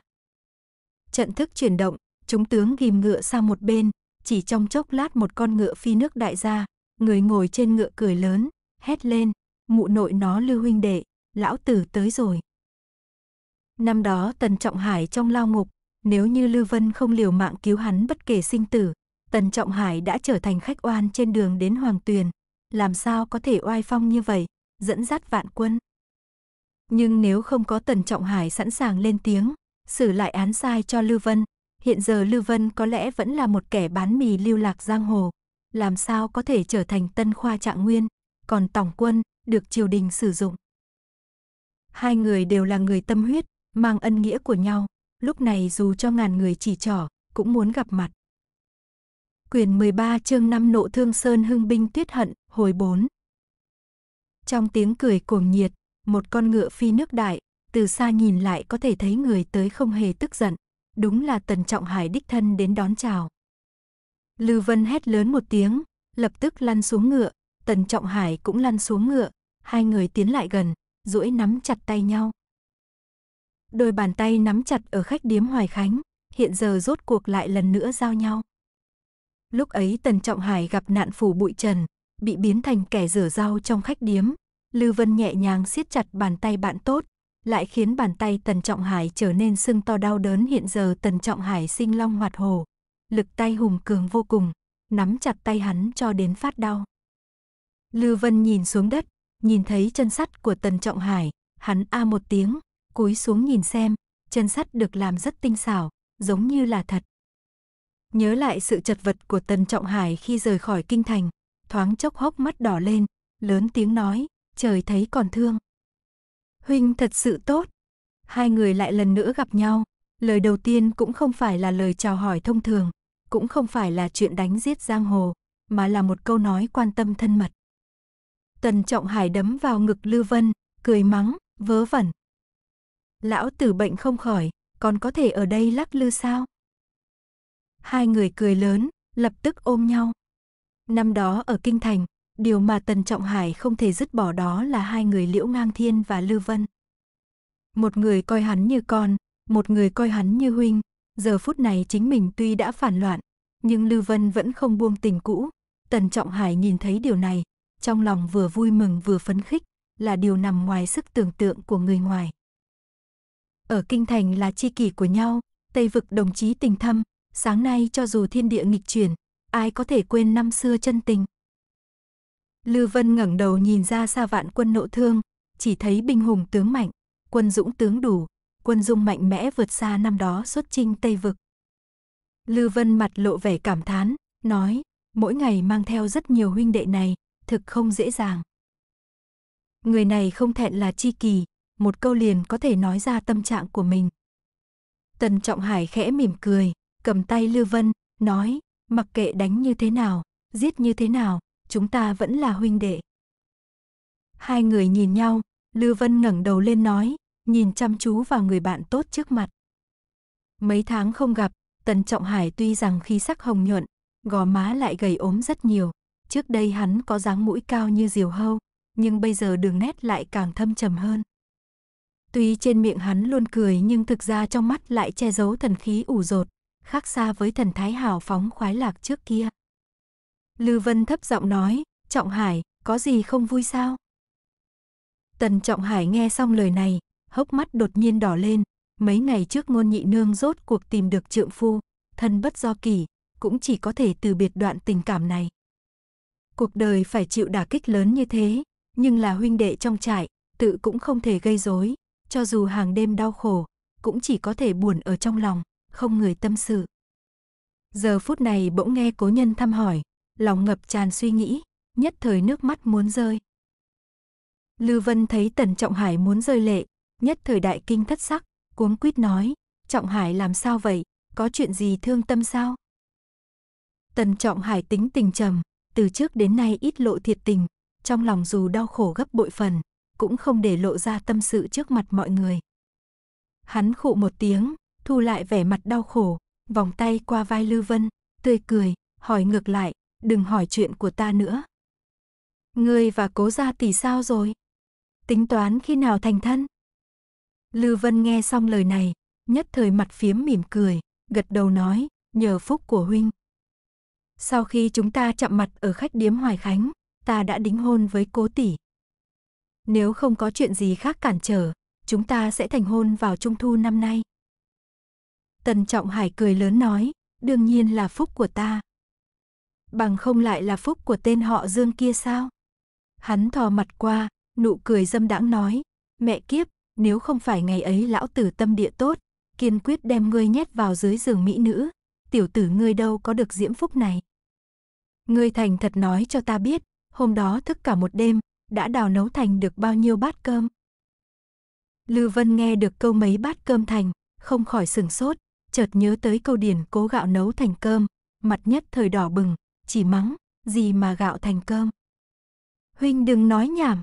Trận thức chuyển động, chúng tướng ghim ngựa sang một bên, chỉ trong chốc lát một con ngựa phi nước đại ra, người ngồi trên ngựa cười lớn, hét lên, mụ nội nó lưu huynh đệ, lão tử tới rồi. Năm đó Tần Trọng Hải trong lao ngục, nếu như Lưu Vân không liều mạng cứu hắn bất kể sinh tử, Tần Trọng Hải đã trở thành khách oan trên đường đến Hoàng Tuyền, làm sao có thể oai phong như vậy, dẫn dắt vạn quân. Nhưng nếu không có Tần Trọng Hải sẵn sàng lên tiếng, xử lại án sai cho Lưu Vân, hiện giờ Lưu Vân có lẽ vẫn là một kẻ bán mì lưu lạc giang hồ, làm sao có thể trở thành tân khoa trạng nguyên, còn Tổng quân, được triều đình sử dụng. Hai người đều là người tâm huyết, mang ân nghĩa của nhau, lúc này dù cho ngàn người chỉ trỏ, cũng muốn gặp mặt. Quyền 13 chương 5 nộ thương sơn hưng binh tuyết hận, hồi 4. Trong tiếng cười cuồng nhiệt, một con ngựa phi nước đại, từ xa nhìn lại có thể thấy người tới không hề tức giận. Đúng là tần trọng hải đích thân đến đón chào. Lưu Vân hét lớn một tiếng, lập tức lăn xuống ngựa, tần trọng hải cũng lăn xuống ngựa, hai người tiến lại gần, duỗi nắm chặt tay nhau. Đôi bàn tay nắm chặt ở khách điếm Hoài Khánh, hiện giờ rốt cuộc lại lần nữa giao nhau. Lúc ấy Tần Trọng Hải gặp nạn phủ bụi trần, bị biến thành kẻ rửa rau trong khách điếm. Lưu Vân nhẹ nhàng siết chặt bàn tay bạn tốt, lại khiến bàn tay Tần Trọng Hải trở nên sưng to đau đớn hiện giờ Tần Trọng Hải sinh long hoạt hồ. Lực tay hùng cường vô cùng, nắm chặt tay hắn cho đến phát đau. Lưu Vân nhìn xuống đất, nhìn thấy chân sắt của Tần Trọng Hải, hắn a một tiếng, cúi xuống nhìn xem, chân sắt được làm rất tinh xảo, giống như là thật. Nhớ lại sự chật vật của Tần Trọng Hải khi rời khỏi kinh thành, thoáng chốc hốc mắt đỏ lên, lớn tiếng nói, trời thấy còn thương. Huynh thật sự tốt. Hai người lại lần nữa gặp nhau, lời đầu tiên cũng không phải là lời chào hỏi thông thường, cũng không phải là chuyện đánh giết giang hồ, mà là một câu nói quan tâm thân mật. Tần Trọng Hải đấm vào ngực Lưu Vân, cười mắng, vớ vẩn. Lão tử bệnh không khỏi, còn có thể ở đây lắc lư sao? Hai người cười lớn, lập tức ôm nhau. Năm đó ở Kinh Thành, điều mà Tần Trọng Hải không thể dứt bỏ đó là hai người Liễu Ngang Thiên và Lưu Vân. Một người coi hắn như con, một người coi hắn như huynh. Giờ phút này chính mình tuy đã phản loạn, nhưng Lưu Vân vẫn không buông tình cũ. Tần Trọng Hải nhìn thấy điều này, trong lòng vừa vui mừng vừa phấn khích, là điều nằm ngoài sức tưởng tượng của người ngoài. Ở kinh thành là chi kỷ của nhau, Tây vực đồng chí tình thâm, sáng nay cho dù thiên địa nghịch chuyển, ai có thể quên năm xưa chân tình. Lư Vân ngẩng đầu nhìn ra xa vạn quân nộ thương, chỉ thấy binh hùng tướng mạnh, quân dũng tướng đủ, quân dung mạnh mẽ vượt xa năm đó xuất chinh Tây vực. Lư Vân mặt lộ vẻ cảm thán, nói, mỗi ngày mang theo rất nhiều huynh đệ này, thực không dễ dàng. Người này không thẹn là chi kỳ, một câu liền có thể nói ra tâm trạng của mình. Tần Trọng Hải khẽ mỉm cười, cầm tay Lưu Vân, nói, mặc kệ đánh như thế nào, giết như thế nào, chúng ta vẫn là huynh đệ. Hai người nhìn nhau, Lưu Vân ngẩng đầu lên nói, nhìn chăm chú vào người bạn tốt trước mặt. Mấy tháng không gặp, Tần Trọng Hải tuy rằng khí sắc hồng nhuận, gò má lại gầy ốm rất nhiều. Trước đây hắn có dáng mũi cao như diều hâu, nhưng bây giờ đường nét lại càng thâm trầm hơn. Tuy trên miệng hắn luôn cười nhưng thực ra trong mắt lại che giấu thần khí ủ rột, khác xa với thần thái hào phóng khoái lạc trước kia. Lư Vân thấp giọng nói, Trọng Hải, có gì không vui sao? Tần Trọng Hải nghe xong lời này, hốc mắt đột nhiên đỏ lên, mấy ngày trước ngôn nhị nương rốt cuộc tìm được trượng phu, thân bất do kỳ cũng chỉ có thể từ biệt đoạn tình cảm này cuộc đời phải chịu đả kích lớn như thế, nhưng là huynh đệ trong trại, tự cũng không thể gây rối, cho dù hàng đêm đau khổ, cũng chỉ có thể buồn ở trong lòng, không người tâm sự. Giờ phút này bỗng nghe cố nhân thăm hỏi, lòng ngập tràn suy nghĩ, nhất thời nước mắt muốn rơi. lưu Vân thấy Tần Trọng Hải muốn rơi lệ, nhất thời đại kinh thất sắc, cuống quýt nói, Trọng Hải làm sao vậy, có chuyện gì thương tâm sao? Tần Trọng Hải tính tình trầm, từ trước đến nay ít lộ thiệt tình, trong lòng dù đau khổ gấp bội phần, cũng không để lộ ra tâm sự trước mặt mọi người. Hắn khụ một tiếng, thu lại vẻ mặt đau khổ, vòng tay qua vai Lư Vân, tươi cười, hỏi ngược lại, đừng hỏi chuyện của ta nữa. Ngươi và cố gia tỷ sao rồi? Tính toán khi nào thành thân? Lư Vân nghe xong lời này, nhất thời mặt phiếm mỉm cười, gật đầu nói, nhờ phúc của huynh, sau khi chúng ta chạm mặt ở khách điếm Hoài Khánh, ta đã đính hôn với cố tỷ. Nếu không có chuyện gì khác cản trở, chúng ta sẽ thành hôn vào trung thu năm nay. Tần Trọng Hải cười lớn nói, đương nhiên là phúc của ta. Bằng không lại là phúc của tên họ Dương kia sao? Hắn thò mặt qua, nụ cười dâm đãng nói, mẹ kiếp, nếu không phải ngày ấy lão tử tâm địa tốt, kiên quyết đem ngươi nhét vào dưới giường mỹ nữ, tiểu tử ngươi đâu có được diễm phúc này. Ngươi thành thật nói cho ta biết, hôm đó thức cả một đêm, đã đào nấu thành được bao nhiêu bát cơm. lưu Vân nghe được câu mấy bát cơm thành, không khỏi sừng sốt, chợt nhớ tới câu điển cố gạo nấu thành cơm, mặt nhất thời đỏ bừng, chỉ mắng, gì mà gạo thành cơm. Huynh đừng nói nhảm.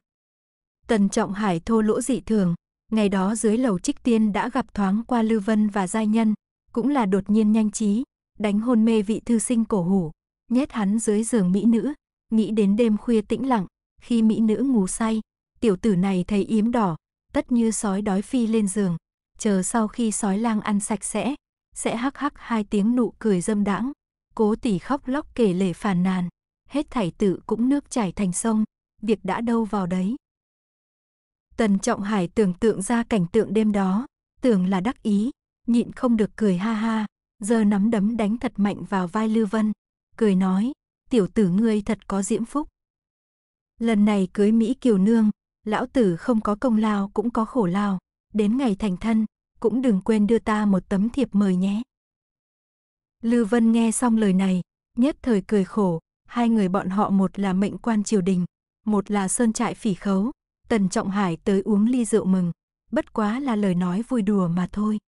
Tần Trọng Hải thô lỗ dị thường, ngày đó dưới lầu trích tiên đã gặp thoáng qua lưu Vân và Giai Nhân, cũng là đột nhiên nhanh trí, đánh hôn mê vị thư sinh cổ hủ, nhét hắn dưới giường mỹ nữ, nghĩ đến đêm khuya tĩnh lặng, khi mỹ nữ ngủ say, tiểu tử này thấy yếm đỏ, tất như sói đói phi lên giường, chờ sau khi sói lang ăn sạch sẽ, sẽ hắc hắc hai tiếng nụ cười dâm đãng, cố tỷ khóc lóc kể lể phàn nàn, hết thảy tự cũng nước chảy thành sông, việc đã đâu vào đấy. Tần Trọng Hải tưởng tượng ra cảnh tượng đêm đó, tưởng là đắc ý, nhịn không được cười ha ha, giơ nắm đấm đánh thật mạnh vào vai Lưu Vân, cười nói, tiểu tử ngươi thật có diễm phúc. Lần này cưới Mỹ Kiều Nương, lão tử không có công lao cũng có khổ lao, đến ngày thành thân, cũng đừng quên đưa ta một tấm thiệp mời nhé. Lưu Vân nghe xong lời này, nhất thời cười khổ, hai người bọn họ một là mệnh quan triều đình, một là sơn trại phỉ khấu, Tần Trọng Hải tới uống ly rượu mừng, bất quá là lời nói vui đùa mà thôi.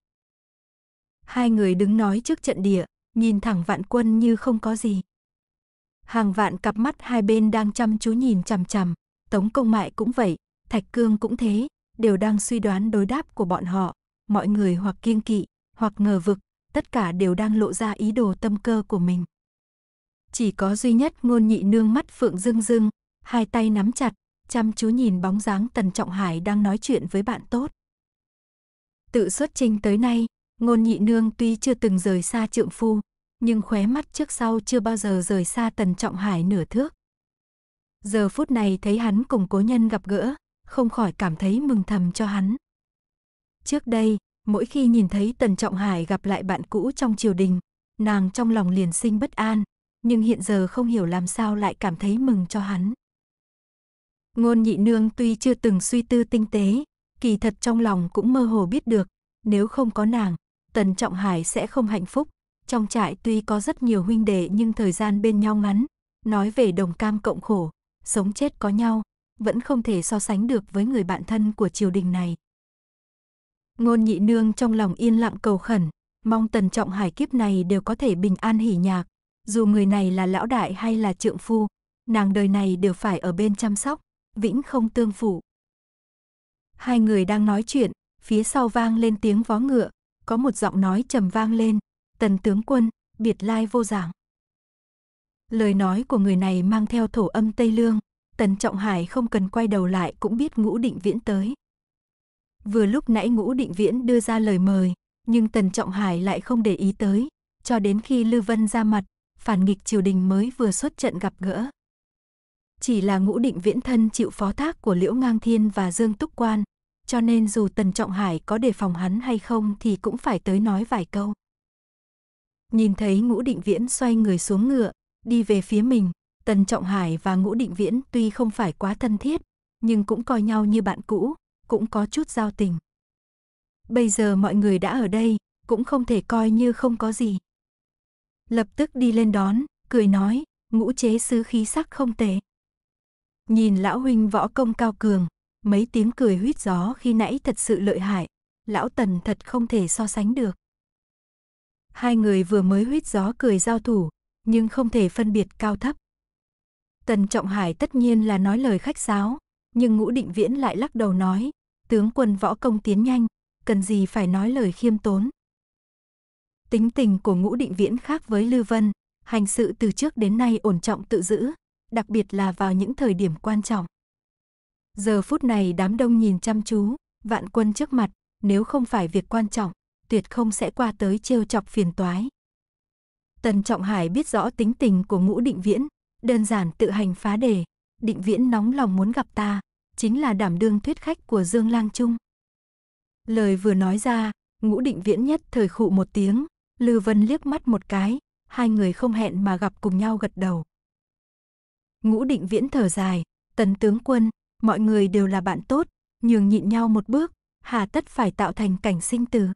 Hai người đứng nói trước trận địa, nhìn thẳng vạn quân như không có gì. Hàng vạn cặp mắt hai bên đang chăm chú nhìn chằm chằm, Tống Công Mại cũng vậy, Thạch Cương cũng thế, đều đang suy đoán đối đáp của bọn họ, mọi người hoặc kiêng kỵ, hoặc ngờ vực, tất cả đều đang lộ ra ý đồ tâm cơ của mình. Chỉ có duy nhất ngôn nhị nương mắt phượng rưng rưng, hai tay nắm chặt, chăm chú nhìn bóng dáng Tần Trọng Hải đang nói chuyện với bạn tốt. Tự xuất trình tới nay, Ngôn nhị nương tuy chưa từng rời xa trượng phu, nhưng khóe mắt trước sau chưa bao giờ rời xa tần trọng hải nửa thước. Giờ phút này thấy hắn cùng cố nhân gặp gỡ, không khỏi cảm thấy mừng thầm cho hắn. Trước đây, mỗi khi nhìn thấy tần trọng hải gặp lại bạn cũ trong triều đình, nàng trong lòng liền sinh bất an, nhưng hiện giờ không hiểu làm sao lại cảm thấy mừng cho hắn. Ngôn nhị nương tuy chưa từng suy tư tinh tế, kỳ thật trong lòng cũng mơ hồ biết được, nếu không có nàng, Tần Trọng Hải sẽ không hạnh phúc. Trong trại tuy có rất nhiều huynh đệ nhưng thời gian bên nhau ngắn, nói về đồng cam cộng khổ, sống chết có nhau, vẫn không thể so sánh được với người bạn thân của triều đình này. Ngôn nhị nương trong lòng yên lặng cầu khẩn, mong Tần Trọng Hải kiếp này đều có thể bình an hỉ nhạc, dù người này là lão đại hay là trượng phu, nàng đời này đều phải ở bên chăm sóc, vĩnh không tương phụ. Hai người đang nói chuyện, phía sau vang lên tiếng vó ngựa, có một giọng nói trầm vang lên, tần tướng quân, biệt lai vô giảng. Lời nói của người này mang theo thổ âm Tây Lương, tần trọng hải không cần quay đầu lại cũng biết ngũ định viễn tới. Vừa lúc nãy ngũ định viễn đưa ra lời mời, nhưng tần trọng hải lại không để ý tới, cho đến khi Lư Vân ra mặt, phản nghịch triều đình mới vừa xuất trận gặp gỡ. Chỉ là ngũ định viễn thân chịu phó thác của Liễu Ngang Thiên và Dương Túc Quan, cho nên dù Tần Trọng Hải có đề phòng hắn hay không thì cũng phải tới nói vài câu. Nhìn thấy Ngũ Định Viễn xoay người xuống ngựa, đi về phía mình, Tần Trọng Hải và Ngũ Định Viễn tuy không phải quá thân thiết, nhưng cũng coi nhau như bạn cũ, cũng có chút giao tình. Bây giờ mọi người đã ở đây, cũng không thể coi như không có gì. Lập tức đi lên đón, cười nói, ngũ chế sứ khí sắc không tệ. Nhìn lão huynh võ công cao cường, Mấy tiếng cười huýt gió khi nãy thật sự lợi hại, lão Tần thật không thể so sánh được. Hai người vừa mới huýt gió cười giao thủ, nhưng không thể phân biệt cao thấp. Tần Trọng Hải tất nhiên là nói lời khách sáo, nhưng Ngũ Định Viễn lại lắc đầu nói, tướng quân võ công tiến nhanh, cần gì phải nói lời khiêm tốn. Tính tình của Ngũ Định Viễn khác với lưu Vân, hành sự từ trước đến nay ổn trọng tự giữ, đặc biệt là vào những thời điểm quan trọng. Giờ phút này đám đông nhìn chăm chú, vạn quân trước mặt, nếu không phải việc quan trọng, tuyệt không sẽ qua tới trêu chọc phiền toái. Tần Trọng Hải biết rõ tính tình của ngũ định viễn, đơn giản tự hành phá đề, định viễn nóng lòng muốn gặp ta, chính là đảm đương thuyết khách của Dương Lang Trung. Lời vừa nói ra, ngũ định viễn nhất thời khụ một tiếng, Lư Vân liếc mắt một cái, hai người không hẹn mà gặp cùng nhau gật đầu. Ngũ định viễn thở dài, tần tướng quân, mọi người đều là bạn tốt, nhường nhịn nhau một bước, hà tất phải tạo thành cảnh sinh tử.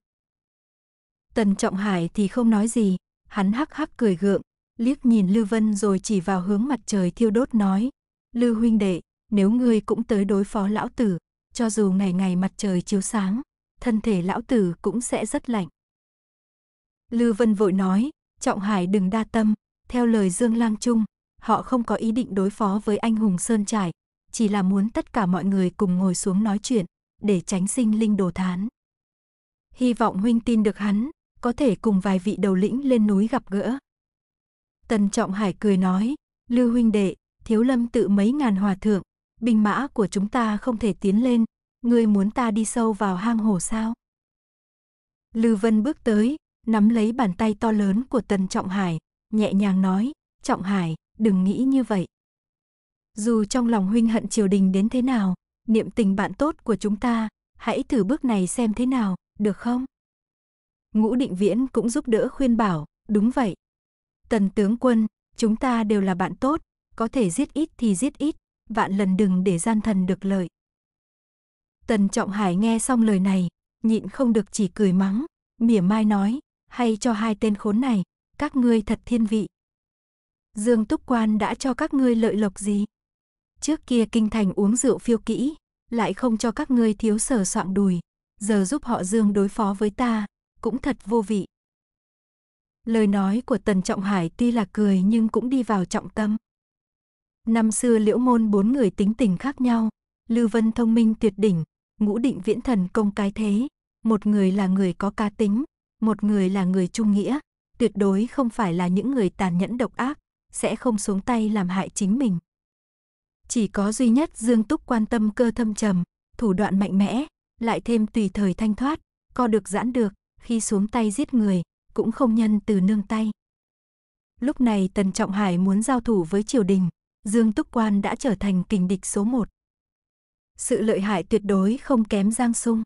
Tần Trọng Hải thì không nói gì, hắn hắc hắc cười gượng, liếc nhìn lưu Vân rồi chỉ vào hướng mặt trời thiêu đốt nói, lưu huynh đệ, nếu ngươi cũng tới đối phó lão tử, cho dù ngày ngày mặt trời chiếu sáng, thân thể lão tử cũng sẽ rất lạnh. lưu Vân vội nói, Trọng Hải đừng đa tâm, theo lời Dương Lang Trung, họ không có ý định đối phó với anh hùng Sơn Trải, chỉ là muốn tất cả mọi người cùng ngồi xuống nói chuyện, để tránh sinh linh đồ thán. Hy vọng huynh tin được hắn, có thể cùng vài vị đầu lĩnh lên núi gặp gỡ. Tần Trọng Hải cười nói, Lưu huynh đệ, thiếu lâm tự mấy ngàn hòa thượng, binh mã của chúng ta không thể tiến lên, ngươi muốn ta đi sâu vào hang hồ sao? Lưu Vân bước tới, nắm lấy bàn tay to lớn của Tần Trọng Hải, nhẹ nhàng nói, Trọng Hải, đừng nghĩ như vậy. Dù trong lòng huynh hận triều đình đến thế nào, niệm tình bạn tốt của chúng ta, hãy thử bước này xem thế nào, được không? Ngũ Định Viễn cũng giúp đỡ khuyên bảo, đúng vậy. Tần tướng quân, chúng ta đều là bạn tốt, có thể giết ít thì giết ít, vạn lần đừng để gian thần được lợi. Tần Trọng Hải nghe xong lời này, nhịn không được chỉ cười mắng, mỉa mai nói, hay cho hai tên khốn này, các ngươi thật thiên vị. Dương Túc Quan đã cho các ngươi lợi lộc gì? Trước kia kinh thành uống rượu phiêu kỹ, lại không cho các ngươi thiếu sở soạn đùi, giờ giúp họ dương đối phó với ta, cũng thật vô vị. Lời nói của Tần Trọng Hải tuy là cười nhưng cũng đi vào trọng tâm. Năm xưa liễu môn bốn người tính tình khác nhau, Lưu Vân thông minh tuyệt đỉnh, ngũ định viễn thần công cái thế, một người là người có cá tính, một người là người trung nghĩa, tuyệt đối không phải là những người tàn nhẫn độc ác, sẽ không xuống tay làm hại chính mình. Chỉ có duy nhất Dương Túc quan tâm cơ thâm trầm, thủ đoạn mạnh mẽ, lại thêm tùy thời thanh thoát, co được giãn được, khi xuống tay giết người, cũng không nhân từ nương tay. Lúc này Tần Trọng Hải muốn giao thủ với triều đình, Dương Túc Quan đã trở thành kình địch số một. Sự lợi hại tuyệt đối không kém Giang Sung.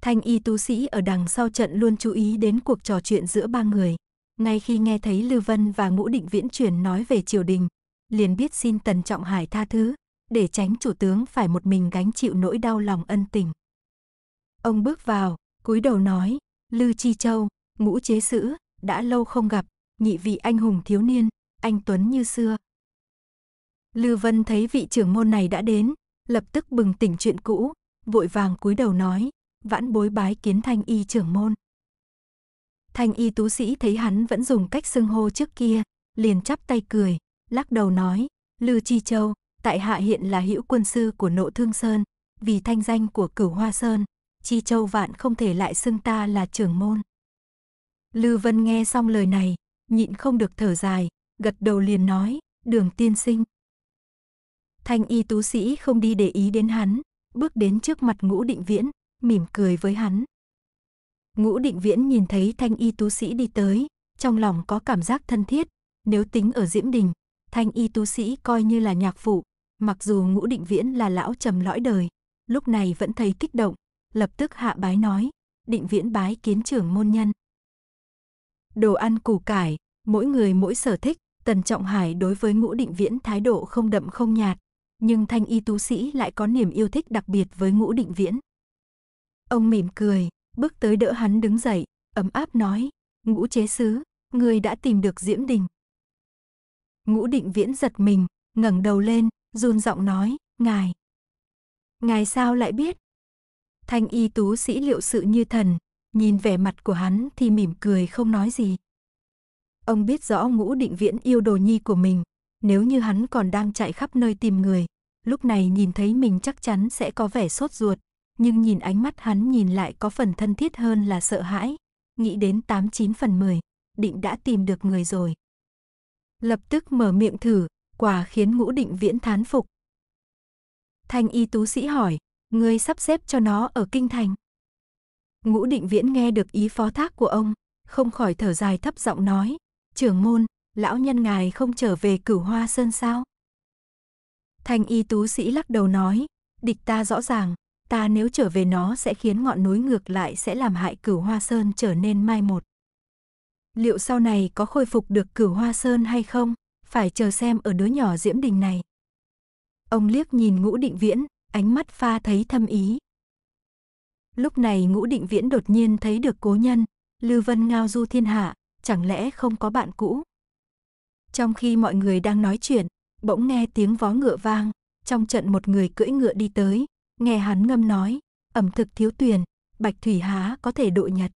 Thanh y tú sĩ ở đằng sau trận luôn chú ý đến cuộc trò chuyện giữa ba người. Ngay khi nghe thấy Lưu Vân và Ngũ Định Viễn chuyển nói về triều đình, liền biết xin Tần Trọng Hải tha thứ, để tránh chủ tướng phải một mình gánh chịu nỗi đau lòng ân tình. Ông bước vào, cúi đầu nói, Lư Chi Châu, ngũ chế sử đã lâu không gặp, nhị vị anh hùng thiếu niên, anh Tuấn như xưa. Lư Vân thấy vị trưởng môn này đã đến, lập tức bừng tỉnh chuyện cũ, vội vàng cúi đầu nói, vãn bối bái kiến thanh y trưởng môn. Thanh y tú sĩ thấy hắn vẫn dùng cách xưng hô trước kia, liền chắp tay cười, lắc đầu nói, Lư Chi Châu, tại hạ hiện là hữu quân sư của nộ thương sơn, vì thanh danh của cửu hoa sơn, Chi Châu vạn không thể lại xưng ta là trưởng môn. Lư Vân nghe xong lời này, nhịn không được thở dài, gật đầu liền nói, đường tiên sinh. Thanh y tú sĩ không đi để ý đến hắn, bước đến trước mặt ngũ định viễn, mỉm cười với hắn. Ngũ định viễn nhìn thấy thanh y tú sĩ đi tới, trong lòng có cảm giác thân thiết, nếu tính ở Diễm Đình, Thanh y tú sĩ coi như là nhạc phụ, mặc dù ngũ định viễn là lão trầm lõi đời, lúc này vẫn thấy kích động, lập tức hạ bái nói, định viễn bái kiến trưởng môn nhân. Đồ ăn củ cải, mỗi người mỗi sở thích, Tần Trọng Hải đối với ngũ định viễn thái độ không đậm không nhạt, nhưng thanh y tú sĩ lại có niềm yêu thích đặc biệt với ngũ định viễn. Ông mỉm cười, bước tới đỡ hắn đứng dậy, ấm áp nói, ngũ chế sứ, người đã tìm được Diễm Đình, Ngũ định viễn giật mình, ngẩng đầu lên, run giọng nói, ngài. Ngài sao lại biết? Thanh y tú sĩ liệu sự như thần, nhìn vẻ mặt của hắn thì mỉm cười không nói gì. Ông biết rõ ngũ định viễn yêu đồ nhi của mình, nếu như hắn còn đang chạy khắp nơi tìm người, lúc này nhìn thấy mình chắc chắn sẽ có vẻ sốt ruột, nhưng nhìn ánh mắt hắn nhìn lại có phần thân thiết hơn là sợ hãi, nghĩ đến 89 phần 10, định đã tìm được người rồi lập tức mở miệng thử, quả khiến ngũ định viễn thán phục. Thanh y tú sĩ hỏi, ngươi sắp xếp cho nó ở kinh thành. Ngũ định viễn nghe được ý phó thác của ông, không khỏi thở dài thấp giọng nói, trưởng môn, lão nhân ngài không trở về cửu hoa sơn sao? Thanh y tú sĩ lắc đầu nói, địch ta rõ ràng, ta nếu trở về nó sẽ khiến ngọn núi ngược lại sẽ làm hại cửu hoa sơn trở nên mai một. Liệu sau này có khôi phục được cửu hoa sơn hay không? Phải chờ xem ở đứa nhỏ Diễm Đình này. Ông liếc nhìn ngũ định viễn, ánh mắt pha thấy thâm ý. Lúc này ngũ định viễn đột nhiên thấy được cố nhân, lưu Vân ngao du thiên hạ, chẳng lẽ không có bạn cũ? Trong khi mọi người đang nói chuyện, bỗng nghe tiếng vó ngựa vang, trong trận một người cưỡi ngựa đi tới, nghe hắn ngâm nói, ẩm thực thiếu tuyền bạch thủy há có thể độ nhật.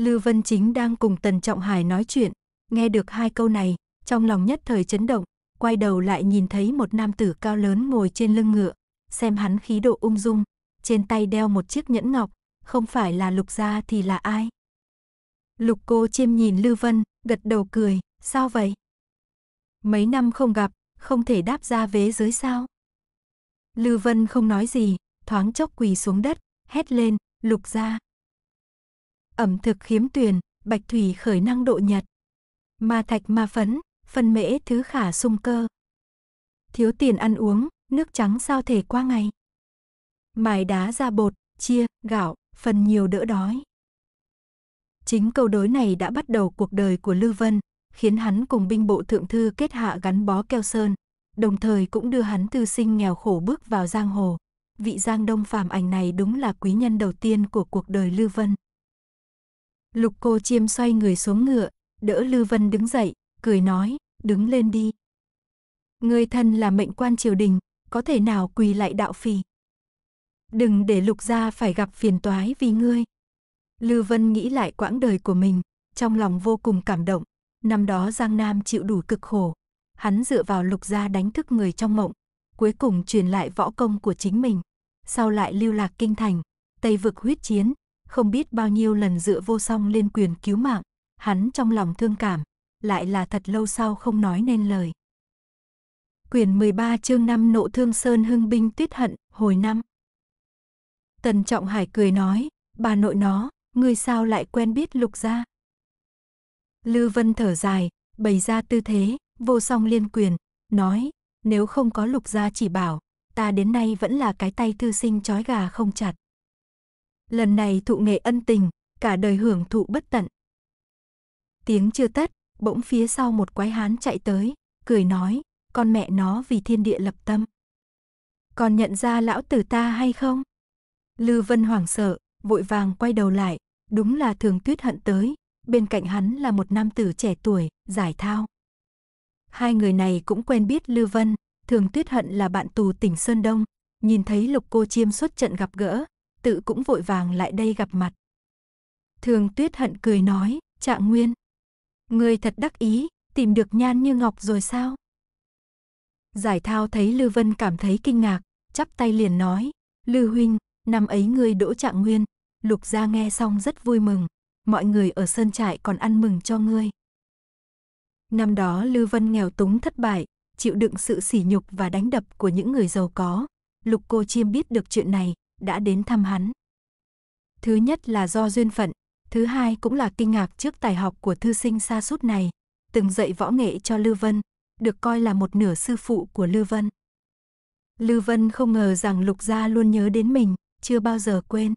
Lưu Vân Chính đang cùng Tần Trọng Hải nói chuyện, nghe được hai câu này, trong lòng nhất thời chấn động, quay đầu lại nhìn thấy một nam tử cao lớn ngồi trên lưng ngựa, xem hắn khí độ ung dung, trên tay đeo một chiếc nhẫn ngọc, không phải là Lục gia thì là ai? Lục cô chiêm nhìn Lưu Vân, gật đầu cười, sao vậy? Mấy năm không gặp, không thể đáp ra vế dưới sao? Lưu Vân không nói gì, thoáng chốc quỳ xuống đất, hét lên, lục gia ẩm thực khiếm tuyền, bạch thủy khởi năng độ nhật. Ma thạch ma phấn, phân mễ thứ khả sung cơ. Thiếu tiền ăn uống, nước trắng sao thể qua ngày. Mài đá ra bột, chia, gạo, phần nhiều đỡ đói. Chính câu đối này đã bắt đầu cuộc đời của Lưu Vân, khiến hắn cùng binh bộ thượng thư kết hạ gắn bó keo sơn, đồng thời cũng đưa hắn từ sinh nghèo khổ bước vào giang hồ. Vị Giang Đông Phàm ảnh này đúng là quý nhân đầu tiên của cuộc đời Lưu Vân. Lục cô chiêm xoay người xuống ngựa, đỡ Lưu Vân đứng dậy, cười nói, đứng lên đi. Người thân là mệnh quan triều đình, có thể nào quỳ lại đạo phì. Đừng để lục gia phải gặp phiền toái vì ngươi. Lưu Vân nghĩ lại quãng đời của mình, trong lòng vô cùng cảm động. Năm đó Giang Nam chịu đủ cực khổ. Hắn dựa vào lục gia đánh thức người trong mộng, cuối cùng truyền lại võ công của chính mình. Sau lại lưu lạc kinh thành, Tây vực huyết chiến, không biết bao nhiêu lần dựa vô song lên quyền cứu mạng, hắn trong lòng thương cảm, lại là thật lâu sau không nói nên lời. Quyền 13 chương 5 nộ thương sơn hưng binh tuyết hận, hồi năm. Tần Trọng Hải cười nói, bà nội nó, người sao lại quen biết lục gia? Lư Vân thở dài, bày ra tư thế, vô song liên quyền, nói, nếu không có lục gia chỉ bảo, ta đến nay vẫn là cái tay thư sinh chói gà không chặt lần này thụ nghệ ân tình, cả đời hưởng thụ bất tận. Tiếng chưa tắt, bỗng phía sau một quái hán chạy tới, cười nói, con mẹ nó vì thiên địa lập tâm. Còn nhận ra lão tử ta hay không? Lư Vân hoảng sợ, vội vàng quay đầu lại, đúng là thường tuyết hận tới, bên cạnh hắn là một nam tử trẻ tuổi, giải thao. Hai người này cũng quen biết Lư Vân, thường tuyết hận là bạn tù tỉnh Sơn Đông, nhìn thấy lục cô chiêm xuất trận gặp gỡ, tự cũng vội vàng lại đây gặp mặt. Thường tuyết hận cười nói, trạng nguyên. Người thật đắc ý, tìm được nhan như ngọc rồi sao? Giải thao thấy Lư Vân cảm thấy kinh ngạc, chắp tay liền nói, Lư Huynh, năm ấy ngươi đỗ trạng nguyên, lục gia nghe xong rất vui mừng, mọi người ở sơn trại còn ăn mừng cho ngươi. Năm đó Lư Vân nghèo túng thất bại, chịu đựng sự sỉ nhục và đánh đập của những người giàu có. Lục cô chiêm biết được chuyện này, đã đến thăm hắn. Thứ nhất là do duyên phận, thứ hai cũng là kinh ngạc trước tài học của thư sinh xa sút này, từng dạy võ nghệ cho Lưu Vân, được coi là một nửa sư phụ của Lưu Vân. Lưu Vân không ngờ rằng Lục Gia luôn nhớ đến mình, chưa bao giờ quên.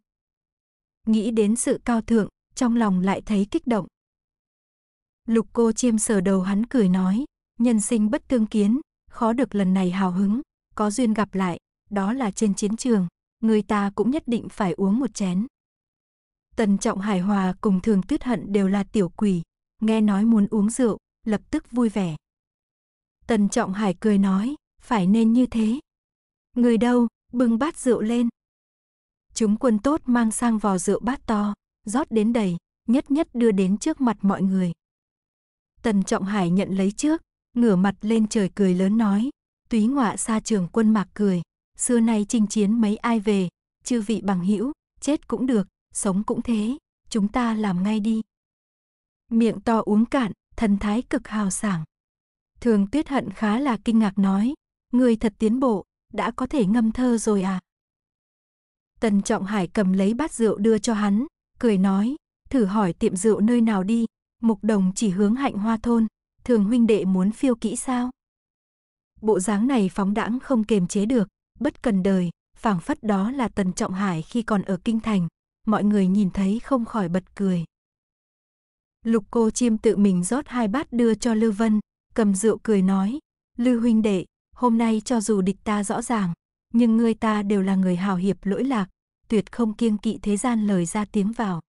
Nghĩ đến sự cao thượng, trong lòng lại thấy kích động. Lục cô chiêm sờ đầu hắn cười nói, nhân sinh bất tương kiến, khó được lần này hào hứng, có duyên gặp lại, đó là trên chiến trường, người ta cũng nhất định phải uống một chén. Tần Trọng Hải Hòa cùng Thường Tuyết Hận đều là tiểu quỷ, nghe nói muốn uống rượu, lập tức vui vẻ. Tần Trọng Hải cười nói, phải nên như thế. Người đâu, bưng bát rượu lên. Chúng quân tốt mang sang vò rượu bát to, rót đến đầy, nhất nhất đưa đến trước mặt mọi người. Tần Trọng Hải nhận lấy trước, ngửa mặt lên trời cười lớn nói, túy ngọa xa trường quân mạc cười xưa nay chinh chiến mấy ai về, chư vị bằng hữu, chết cũng được, sống cũng thế, chúng ta làm ngay đi. Miệng to uống cạn, thần thái cực hào sảng. Thường tuyết hận khá là kinh ngạc nói, người thật tiến bộ, đã có thể ngâm thơ rồi à? Tần Trọng Hải cầm lấy bát rượu đưa cho hắn, cười nói, thử hỏi tiệm rượu nơi nào đi, mục đồng chỉ hướng hạnh hoa thôn, thường huynh đệ muốn phiêu kỹ sao? Bộ dáng này phóng đãng không kềm chế được, bất cần đời, phảng phất đó là Tần Trọng Hải khi còn ở Kinh Thành, mọi người nhìn thấy không khỏi bật cười. Lục cô chiêm tự mình rót hai bát đưa cho lưu Vân, cầm rượu cười nói, lưu huynh đệ, hôm nay cho dù địch ta rõ ràng, nhưng người ta đều là người hào hiệp lỗi lạc, tuyệt không kiêng kỵ thế gian lời ra tiếng vào.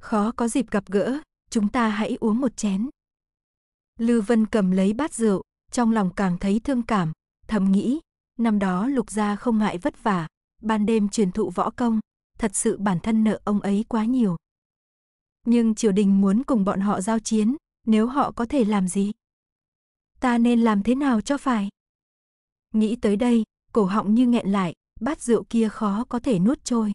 Khó có dịp gặp gỡ, chúng ta hãy uống một chén. lưu Vân cầm lấy bát rượu, trong lòng càng thấy thương cảm, thầm nghĩ, Năm đó lục gia không ngại vất vả, ban đêm truyền thụ võ công, thật sự bản thân nợ ông ấy quá nhiều. Nhưng triều đình muốn cùng bọn họ giao chiến, nếu họ có thể làm gì? Ta nên làm thế nào cho phải? Nghĩ tới đây, cổ họng như nghẹn lại, bát rượu kia khó có thể nuốt trôi.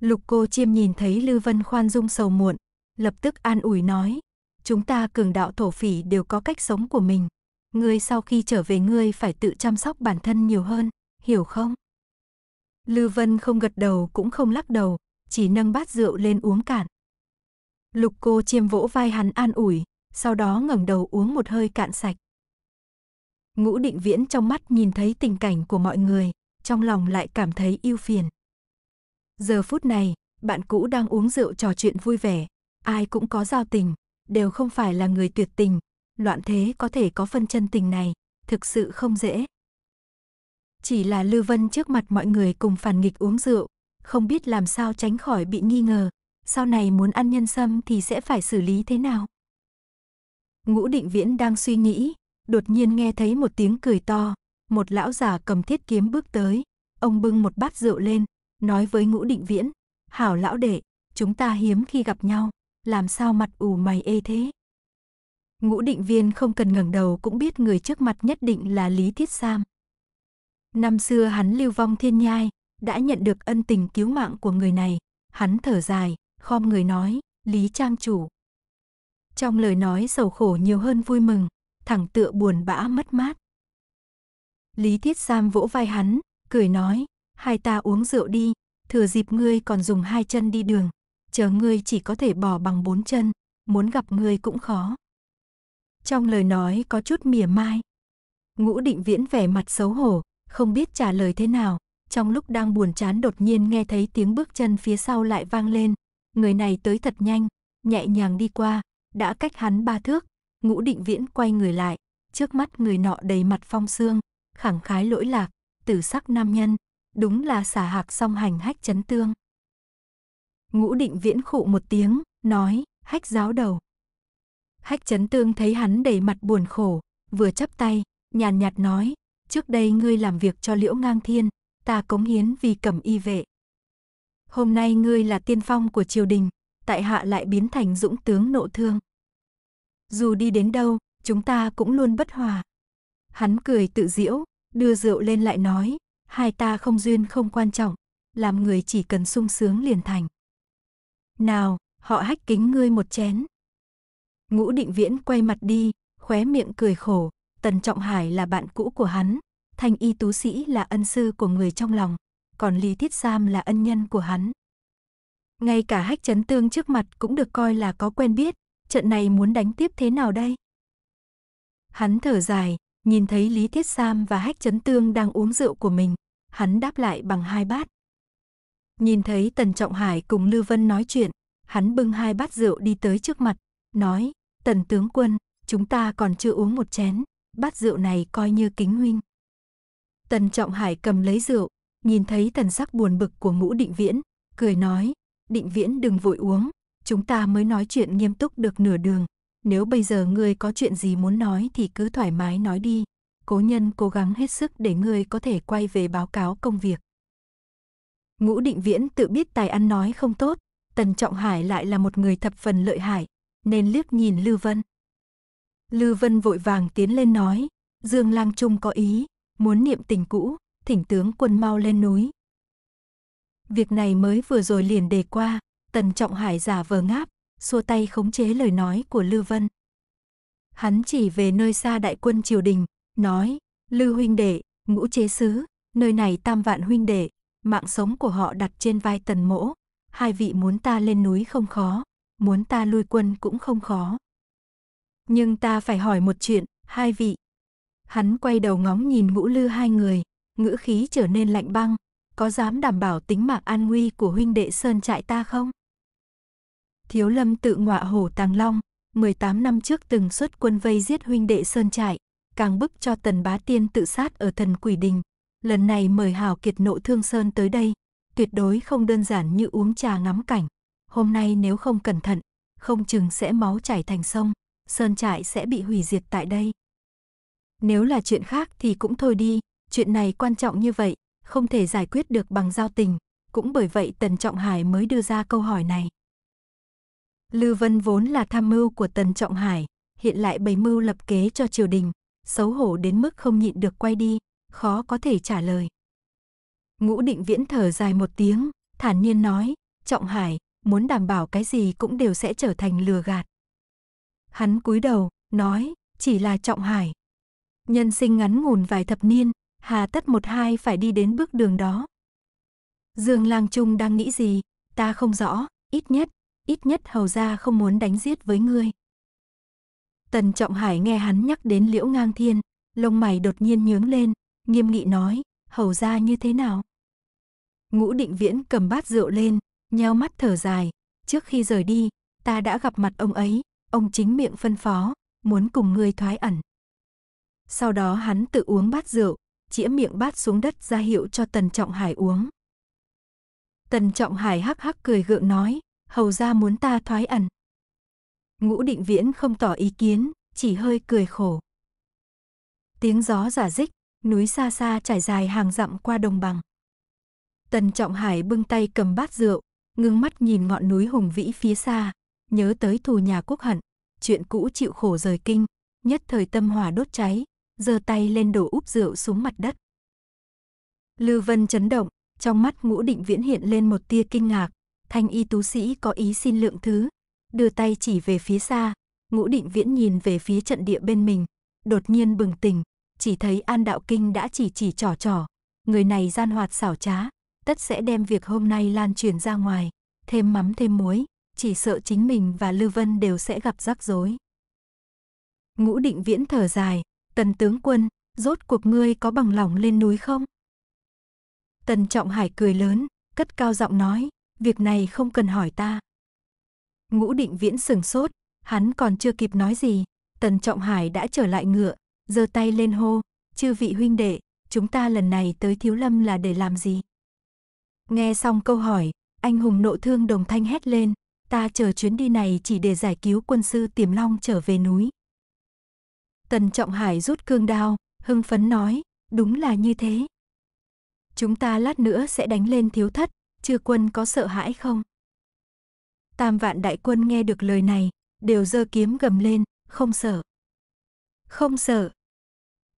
Lục cô chiêm nhìn thấy lưu Vân khoan dung sầu muộn, lập tức an ủi nói, chúng ta cường đạo thổ phỉ đều có cách sống của mình ngươi sau khi trở về ngươi phải tự chăm sóc bản thân nhiều hơn, hiểu không? Lưu Vân không gật đầu cũng không lắc đầu, chỉ nâng bát rượu lên uống cạn. Lục cô chiêm vỗ vai hắn an ủi, sau đó ngẩng đầu uống một hơi cạn sạch. Ngũ định viễn trong mắt nhìn thấy tình cảnh của mọi người, trong lòng lại cảm thấy yêu phiền. Giờ phút này, bạn cũ đang uống rượu trò chuyện vui vẻ, ai cũng có giao tình, đều không phải là người tuyệt tình, loạn thế có thể có phân chân tình này, thực sự không dễ. Chỉ là lưu Vân trước mặt mọi người cùng phản nghịch uống rượu, không biết làm sao tránh khỏi bị nghi ngờ, sau này muốn ăn nhân sâm thì sẽ phải xử lý thế nào. Ngũ Định Viễn đang suy nghĩ, đột nhiên nghe thấy một tiếng cười to, một lão già cầm thiết kiếm bước tới, ông bưng một bát rượu lên, nói với Ngũ Định Viễn, "Hảo lão đệ, chúng ta hiếm khi gặp nhau, làm sao mặt ủ mày ê thế?" Ngũ định viên không cần ngẩng đầu cũng biết người trước mặt nhất định là Lý Thiết Sam. Năm xưa hắn lưu vong thiên nhai, đã nhận được ân tình cứu mạng của người này. Hắn thở dài, khom người nói, Lý Trang Chủ. Trong lời nói sầu khổ nhiều hơn vui mừng, thẳng tựa buồn bã mất mát. Lý Thiết Sam vỗ vai hắn, cười nói, hai ta uống rượu đi, thừa dịp ngươi còn dùng hai chân đi đường, chờ ngươi chỉ có thể bỏ bằng bốn chân, muốn gặp ngươi cũng khó. Trong lời nói có chút mỉa mai. Ngũ định viễn vẻ mặt xấu hổ, không biết trả lời thế nào. Trong lúc đang buồn chán đột nhiên nghe thấy tiếng bước chân phía sau lại vang lên. Người này tới thật nhanh, nhẹ nhàng đi qua, đã cách hắn ba thước. Ngũ định viễn quay người lại, trước mắt người nọ đầy mặt phong sương, khẳng khái lỗi lạc, tử sắc nam nhân, đúng là xả hạc song hành hách chấn tương. Ngũ định viễn khụ một tiếng, nói, hách giáo đầu. Hách chấn tương thấy hắn đầy mặt buồn khổ, vừa chắp tay, nhàn nhạt nói, trước đây ngươi làm việc cho liễu ngang thiên, ta cống hiến vì cẩm y vệ. Hôm nay ngươi là tiên phong của triều đình, tại hạ lại biến thành dũng tướng nộ thương. Dù đi đến đâu, chúng ta cũng luôn bất hòa. Hắn cười tự diễu, đưa rượu lên lại nói, hai ta không duyên không quan trọng, làm người chỉ cần sung sướng liền thành. Nào, họ hách kính ngươi một chén. Ngũ định viễn quay mặt đi, khóe miệng cười khổ, Tần Trọng Hải là bạn cũ của hắn, Thanh Y Tú Sĩ là ân sư của người trong lòng, còn Lý Thiết Sam là ân nhân của hắn. Ngay cả hách chấn tương trước mặt cũng được coi là có quen biết, trận này muốn đánh tiếp thế nào đây? Hắn thở dài, nhìn thấy Lý Thiết Sam và hách chấn tương đang uống rượu của mình, hắn đáp lại bằng hai bát. Nhìn thấy Tần Trọng Hải cùng Lưu Vân nói chuyện, hắn bưng hai bát rượu đi tới trước mặt, nói, Tần tướng quân, chúng ta còn chưa uống một chén, bát rượu này coi như kính huynh. Tần Trọng Hải cầm lấy rượu, nhìn thấy thần sắc buồn bực của ngũ định viễn, cười nói, định viễn đừng vội uống, chúng ta mới nói chuyện nghiêm túc được nửa đường. Nếu bây giờ ngươi có chuyện gì muốn nói thì cứ thoải mái nói đi. Cố nhân cố gắng hết sức để ngươi có thể quay về báo cáo công việc. Ngũ định viễn tự biết tài ăn nói không tốt, Tần Trọng Hải lại là một người thập phần lợi hại, nên liếc nhìn Lưu Vân. Lưu Vân vội vàng tiến lên nói, Dương Lang Trung có ý, muốn niệm tình cũ, thỉnh tướng quân mau lên núi. Việc này mới vừa rồi liền đề qua, Tần Trọng Hải giả vờ ngáp, xua tay khống chế lời nói của Lưu Vân. Hắn chỉ về nơi xa đại quân triều đình, nói, Lưu huynh đệ, ngũ chế sứ, nơi này tam vạn huynh đệ, mạng sống của họ đặt trên vai tần mỗ, hai vị muốn ta lên núi không khó, muốn ta lui quân cũng không khó. Nhưng ta phải hỏi một chuyện, hai vị. Hắn quay đầu ngóng nhìn ngũ lư hai người, ngữ khí trở nên lạnh băng, có dám đảm bảo tính mạng an nguy của huynh đệ sơn trại ta không? Thiếu lâm tự ngọa hổ tàng long, 18 năm trước từng xuất quân vây giết huynh đệ sơn trại, càng bức cho tần bá tiên tự sát ở thần quỷ đình. Lần này mời hào kiệt nộ thương sơn tới đây, tuyệt đối không đơn giản như uống trà ngắm cảnh hôm nay nếu không cẩn thận, không chừng sẽ máu chảy thành sông, sơn trại sẽ bị hủy diệt tại đây. Nếu là chuyện khác thì cũng thôi đi, chuyện này quan trọng như vậy, không thể giải quyết được bằng giao tình, cũng bởi vậy Tần Trọng Hải mới đưa ra câu hỏi này. Lưu Vân vốn là tham mưu của Tần Trọng Hải, hiện lại bày mưu lập kế cho triều đình, xấu hổ đến mức không nhịn được quay đi, khó có thể trả lời. Ngũ Định Viễn thở dài một tiếng, thản nhiên nói, Trọng Hải, muốn đảm bảo cái gì cũng đều sẽ trở thành lừa gạt. Hắn cúi đầu, nói, chỉ là trọng hải. Nhân sinh ngắn ngủn vài thập niên, hà tất một hai phải đi đến bước đường đó. Dương Lang Trung đang nghĩ gì, ta không rõ, ít nhất, ít nhất hầu ra không muốn đánh giết với ngươi. Tần Trọng Hải nghe hắn nhắc đến Liễu Ngang Thiên, lông mày đột nhiên nhướng lên, nghiêm nghị nói, hầu ra như thế nào? Ngũ Định Viễn cầm bát rượu lên, nheo mắt thở dài. Trước khi rời đi, ta đã gặp mặt ông ấy, ông chính miệng phân phó, muốn cùng ngươi thoái ẩn. Sau đó hắn tự uống bát rượu, chĩa miệng bát xuống đất ra hiệu cho Tần Trọng Hải uống. Tần Trọng Hải hắc hắc cười gượng nói, hầu ra muốn ta thoái ẩn. Ngũ định viễn không tỏ ý kiến, chỉ hơi cười khổ. Tiếng gió giả dích, núi xa xa trải dài hàng dặm qua đồng bằng. Tần Trọng Hải bưng tay cầm bát rượu, ngưng mắt nhìn ngọn núi hùng vĩ phía xa, nhớ tới thù nhà quốc hận, chuyện cũ chịu khổ rời kinh, nhất thời tâm hòa đốt cháy, giơ tay lên đổ úp rượu xuống mặt đất. lưu Vân chấn động, trong mắt ngũ định viễn hiện lên một tia kinh ngạc, thanh y tú sĩ có ý xin lượng thứ, đưa tay chỉ về phía xa, ngũ định viễn nhìn về phía trận địa bên mình, đột nhiên bừng tỉnh, chỉ thấy An Đạo Kinh đã chỉ chỉ trò trò, người này gian hoạt xảo trá, tất sẽ đem việc hôm nay lan truyền ra ngoài, thêm mắm thêm muối, chỉ sợ chính mình và Lưu Vân đều sẽ gặp rắc rối. Ngũ định viễn thở dài, tần tướng quân, rốt cuộc ngươi có bằng lòng lên núi không? Tần Trọng Hải cười lớn, cất cao giọng nói, việc này không cần hỏi ta. Ngũ định viễn sừng sốt, hắn còn chưa kịp nói gì, Tần Trọng Hải đã trở lại ngựa, giơ tay lên hô, chư vị huynh đệ, chúng ta lần này tới Thiếu Lâm là để làm gì? Nghe xong câu hỏi, anh hùng nộ thương đồng thanh hét lên, ta chờ chuyến đi này chỉ để giải cứu quân sư Tiềm Long trở về núi. Tần Trọng Hải rút cương đao, hưng phấn nói, đúng là như thế. Chúng ta lát nữa sẽ đánh lên thiếu thất, chưa quân có sợ hãi không? Tam vạn đại quân nghe được lời này, đều giơ kiếm gầm lên, không sợ. Không sợ.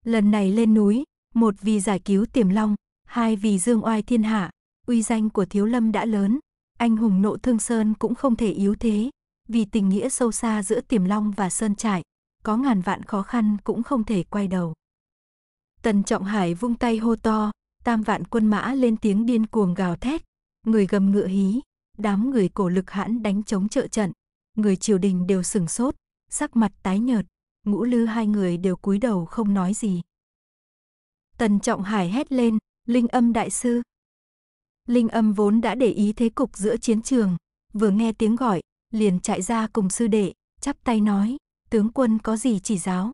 Lần này lên núi, một vì giải cứu tiềm long, hai vì dương oai thiên hạ, uy danh của Thiếu Lâm đã lớn, anh hùng nộ thương Sơn cũng không thể yếu thế, vì tình nghĩa sâu xa giữa Tiềm Long và Sơn Trại, có ngàn vạn khó khăn cũng không thể quay đầu. Tần Trọng Hải vung tay hô to, tam vạn quân mã lên tiếng điên cuồng gào thét, người gầm ngựa hí, đám người cổ lực hãn đánh chống trợ trận, người triều đình đều sửng sốt, sắc mặt tái nhợt, ngũ lư hai người đều cúi đầu không nói gì. Tần Trọng Hải hét lên, Linh âm đại sư, Linh âm vốn đã để ý thế cục giữa chiến trường, vừa nghe tiếng gọi, liền chạy ra cùng sư đệ, chắp tay nói, tướng quân có gì chỉ giáo.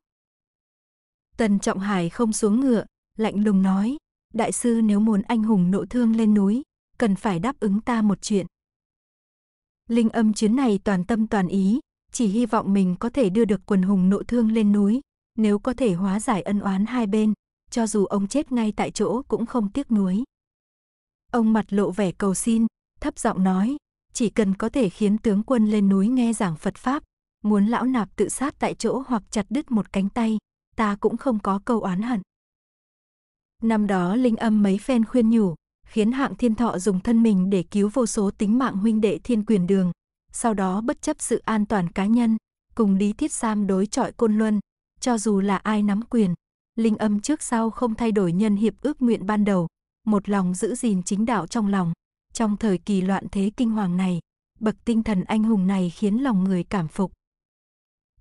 Tần Trọng Hải không xuống ngựa, lạnh lùng nói, đại sư nếu muốn anh hùng nộ thương lên núi, cần phải đáp ứng ta một chuyện. Linh âm chuyến này toàn tâm toàn ý, chỉ hy vọng mình có thể đưa được quần hùng nộ thương lên núi, nếu có thể hóa giải ân oán hai bên, cho dù ông chết ngay tại chỗ cũng không tiếc nuối. Ông mặt lộ vẻ cầu xin, thấp giọng nói, chỉ cần có thể khiến tướng quân lên núi nghe giảng Phật Pháp, muốn lão nạp tự sát tại chỗ hoặc chặt đứt một cánh tay, ta cũng không có câu oán hận. Năm đó Linh Âm mấy phen khuyên nhủ, khiến hạng thiên thọ dùng thân mình để cứu vô số tính mạng huynh đệ thiên quyền đường, sau đó bất chấp sự an toàn cá nhân, cùng Lý Thiết Sam đối chọi côn luân, cho dù là ai nắm quyền, Linh Âm trước sau không thay đổi nhân hiệp ước nguyện ban đầu, một lòng giữ gìn chính đạo trong lòng. Trong thời kỳ loạn thế kinh hoàng này, bậc tinh thần anh hùng này khiến lòng người cảm phục.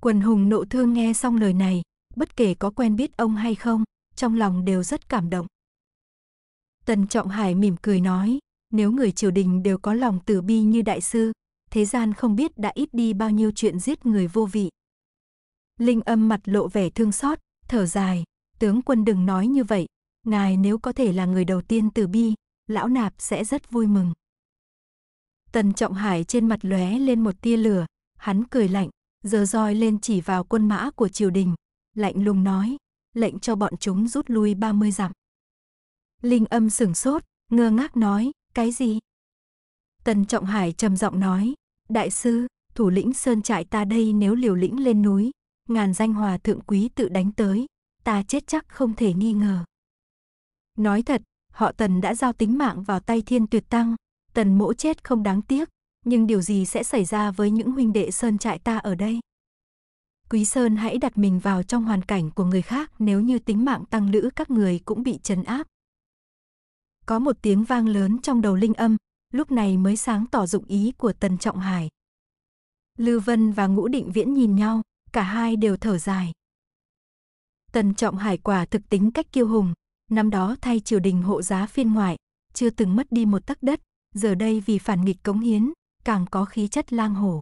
Quần hùng nộ thương nghe xong lời này, bất kể có quen biết ông hay không, trong lòng đều rất cảm động. Tần Trọng Hải mỉm cười nói, nếu người triều đình đều có lòng từ bi như đại sư, thế gian không biết đã ít đi bao nhiêu chuyện giết người vô vị. Linh âm mặt lộ vẻ thương xót, thở dài, tướng quân đừng nói như vậy, Ngài nếu có thể là người đầu tiên từ bi, lão nạp sẽ rất vui mừng. Tần Trọng Hải trên mặt lóe lên một tia lửa, hắn cười lạnh, giờ roi lên chỉ vào quân mã của triều đình, lạnh lùng nói, lệnh cho bọn chúng rút lui 30 dặm. Linh âm sửng sốt, ngơ ngác nói, cái gì? Tần Trọng Hải trầm giọng nói, đại sư, thủ lĩnh sơn trại ta đây nếu liều lĩnh lên núi, ngàn danh hòa thượng quý tự đánh tới, ta chết chắc không thể nghi ngờ. Nói thật, họ Tần đã giao tính mạng vào tay thiên tuyệt tăng, Tần mỗ chết không đáng tiếc, nhưng điều gì sẽ xảy ra với những huynh đệ Sơn trại ta ở đây? Quý Sơn hãy đặt mình vào trong hoàn cảnh của người khác nếu như tính mạng tăng lữ các người cũng bị trấn áp. Có một tiếng vang lớn trong đầu linh âm, lúc này mới sáng tỏ dụng ý của Tần Trọng Hải. Lư Vân và Ngũ Định Viễn nhìn nhau, cả hai đều thở dài. Tần Trọng Hải quả thực tính cách kiêu hùng, Năm đó thay triều đình hộ giá phiên ngoại, chưa từng mất đi một tấc đất, giờ đây vì phản nghịch cống hiến, càng có khí chất lang hổ.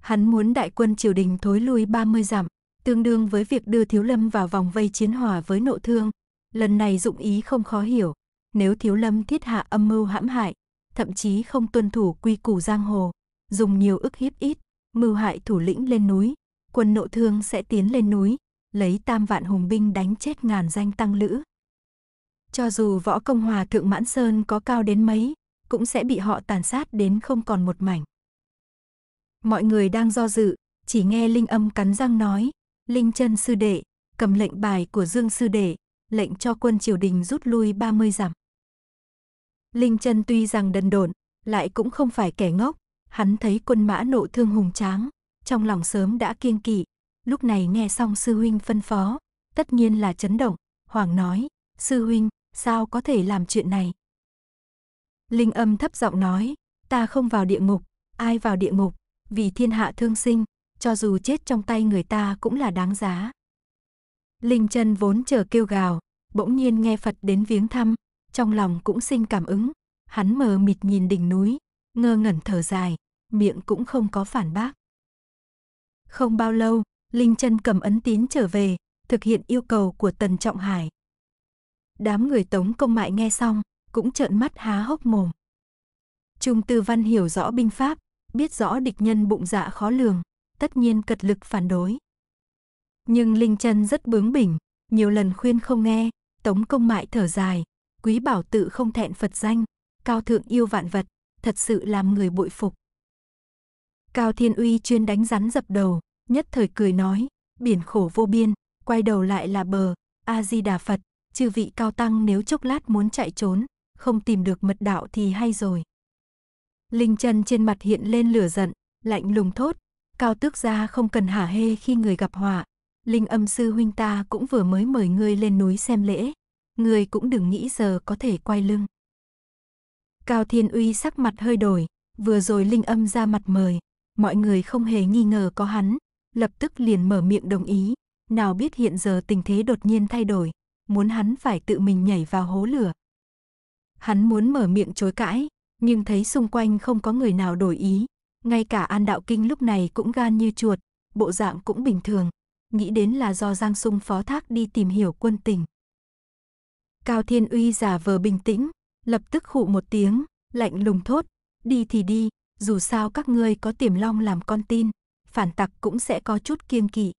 Hắn muốn đại quân triều đình thối lui 30 dặm, tương đương với việc đưa Thiếu Lâm vào vòng vây chiến hòa với nộ thương. Lần này dụng ý không khó hiểu, nếu Thiếu Lâm thiết hạ âm mưu hãm hại, thậm chí không tuân thủ quy củ giang hồ, dùng nhiều ức hiếp ít, mưu hại thủ lĩnh lên núi, quân nộ thương sẽ tiến lên núi, lấy tam vạn hùng binh đánh chết ngàn danh tăng lữ, cho dù võ công hòa thượng Mãn Sơn có cao đến mấy, cũng sẽ bị họ tàn sát đến không còn một mảnh. Mọi người đang do dự, chỉ nghe Linh âm cắn răng nói, Linh chân sư đệ, cầm lệnh bài của Dương sư đệ, lệnh cho quân triều đình rút lui 30 dặm. Linh chân tuy rằng đần độn, lại cũng không phải kẻ ngốc, hắn thấy quân mã nộ thương hùng tráng, trong lòng sớm đã kiên kỵ, lúc này nghe xong sư huynh phân phó, tất nhiên là chấn động, Hoàng nói, sư huynh, sao có thể làm chuyện này? Linh âm thấp giọng nói, ta không vào địa ngục, ai vào địa ngục, vì thiên hạ thương sinh, cho dù chết trong tay người ta cũng là đáng giá. Linh chân vốn chờ kêu gào, bỗng nhiên nghe Phật đến viếng thăm, trong lòng cũng sinh cảm ứng, hắn mờ mịt nhìn đỉnh núi, ngơ ngẩn thở dài, miệng cũng không có phản bác. Không bao lâu, Linh chân cầm ấn tín trở về, thực hiện yêu cầu của Tần Trọng Hải, Đám người tống công mại nghe xong, cũng trợn mắt há hốc mồm. Trung Tư Văn hiểu rõ binh pháp, biết rõ địch nhân bụng dạ khó lường, tất nhiên cật lực phản đối. Nhưng Linh Trân rất bướng bỉnh, nhiều lần khuyên không nghe, tống công mại thở dài, quý bảo tự không thẹn Phật danh, cao thượng yêu vạn vật, thật sự làm người bội phục. Cao Thiên Uy chuyên đánh rắn dập đầu, nhất thời cười nói, biển khổ vô biên, quay đầu lại là bờ, A-di-đà Phật, chư vị cao tăng nếu chốc lát muốn chạy trốn, không tìm được mật đạo thì hay rồi. Linh chân trên mặt hiện lên lửa giận, lạnh lùng thốt, cao tước gia không cần hả hê khi người gặp họa. Linh âm sư huynh ta cũng vừa mới mời ngươi lên núi xem lễ, ngươi cũng đừng nghĩ giờ có thể quay lưng. Cao Thiên Uy sắc mặt hơi đổi, vừa rồi Linh âm ra mặt mời, mọi người không hề nghi ngờ có hắn, lập tức liền mở miệng đồng ý, nào biết hiện giờ tình thế đột nhiên thay đổi, muốn hắn phải tự mình nhảy vào hố lửa. Hắn muốn mở miệng chối cãi, nhưng thấy xung quanh không có người nào đổi ý, ngay cả An Đạo Kinh lúc này cũng gan như chuột, bộ dạng cũng bình thường, nghĩ đến là do Giang Sung phó thác đi tìm hiểu quân tình. Cao Thiên Uy giả vờ bình tĩnh, lập tức khụ một tiếng, lạnh lùng thốt, đi thì đi, dù sao các ngươi có tiềm long làm con tin, phản tặc cũng sẽ có chút kiêng kỵ.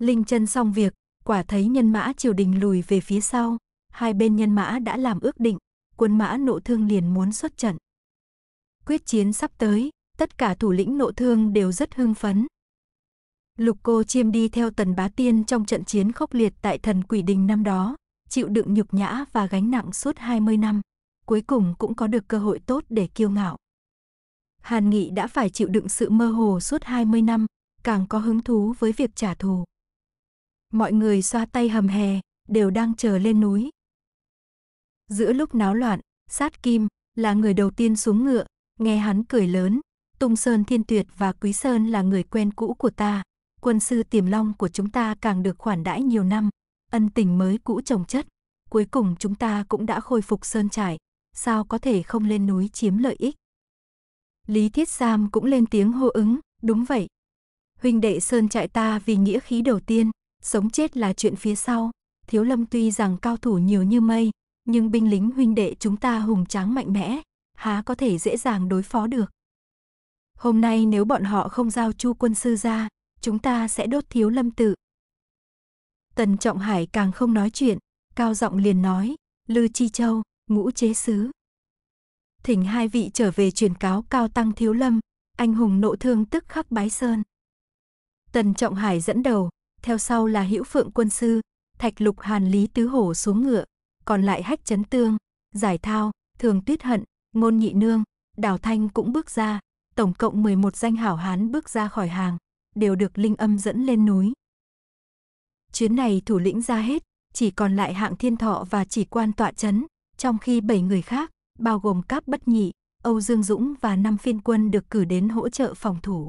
Linh chân xong việc, Quả thấy nhân mã triều đình lùi về phía sau, hai bên nhân mã đã làm ước định, quân mã nộ thương liền muốn xuất trận. Quyết chiến sắp tới, tất cả thủ lĩnh nộ thương đều rất hưng phấn. Lục cô chiêm đi theo tần bá tiên trong trận chiến khốc liệt tại thần quỷ đình năm đó, chịu đựng nhục nhã và gánh nặng suốt 20 năm, cuối cùng cũng có được cơ hội tốt để kiêu ngạo. Hàn Nghị đã phải chịu đựng sự mơ hồ suốt 20 năm, càng có hứng thú với việc trả thù. Mọi người xoa tay hầm hè, đều đang chờ lên núi. Giữa lúc náo loạn, sát kim là người đầu tiên xuống ngựa, nghe hắn cười lớn. Tung Sơn Thiên Tuyệt và Quý Sơn là người quen cũ của ta. Quân sư tiềm long của chúng ta càng được khoản đãi nhiều năm. Ân tình mới cũ trồng chất. Cuối cùng chúng ta cũng đã khôi phục sơn trải. Sao có thể không lên núi chiếm lợi ích? Lý Thiết Sam cũng lên tiếng hô ứng, đúng vậy. Huynh đệ sơn trại ta vì nghĩa khí đầu tiên, Sống chết là chuyện phía sau. Thiếu lâm tuy rằng cao thủ nhiều như mây, nhưng binh lính huynh đệ chúng ta hùng tráng mạnh mẽ, há có thể dễ dàng đối phó được. Hôm nay nếu bọn họ không giao chu quân sư ra, chúng ta sẽ đốt thiếu lâm tự. Tần Trọng Hải càng không nói chuyện, cao giọng liền nói, Lư Chi Châu, ngũ chế sứ. Thỉnh hai vị trở về truyền cáo cao tăng thiếu lâm, anh hùng nộ thương tức khắc bái sơn. Tần Trọng Hải dẫn đầu, theo sau là Hữu Phượng quân sư, Thạch Lục Hàn Lý Tứ Hổ xuống ngựa, còn lại Hách Chấn Tương, Giải Thao, Thường Tuyết Hận, Ngôn Nhị Nương, Đào Thanh cũng bước ra, tổng cộng 11 danh hảo hán bước ra khỏi hàng, đều được linh âm dẫn lên núi. Chuyến này thủ lĩnh ra hết, chỉ còn lại hạng thiên thọ và chỉ quan tọa chấn, trong khi bảy người khác, bao gồm Cáp bất nhị, Âu Dương Dũng và năm phiên quân được cử đến hỗ trợ phòng thủ.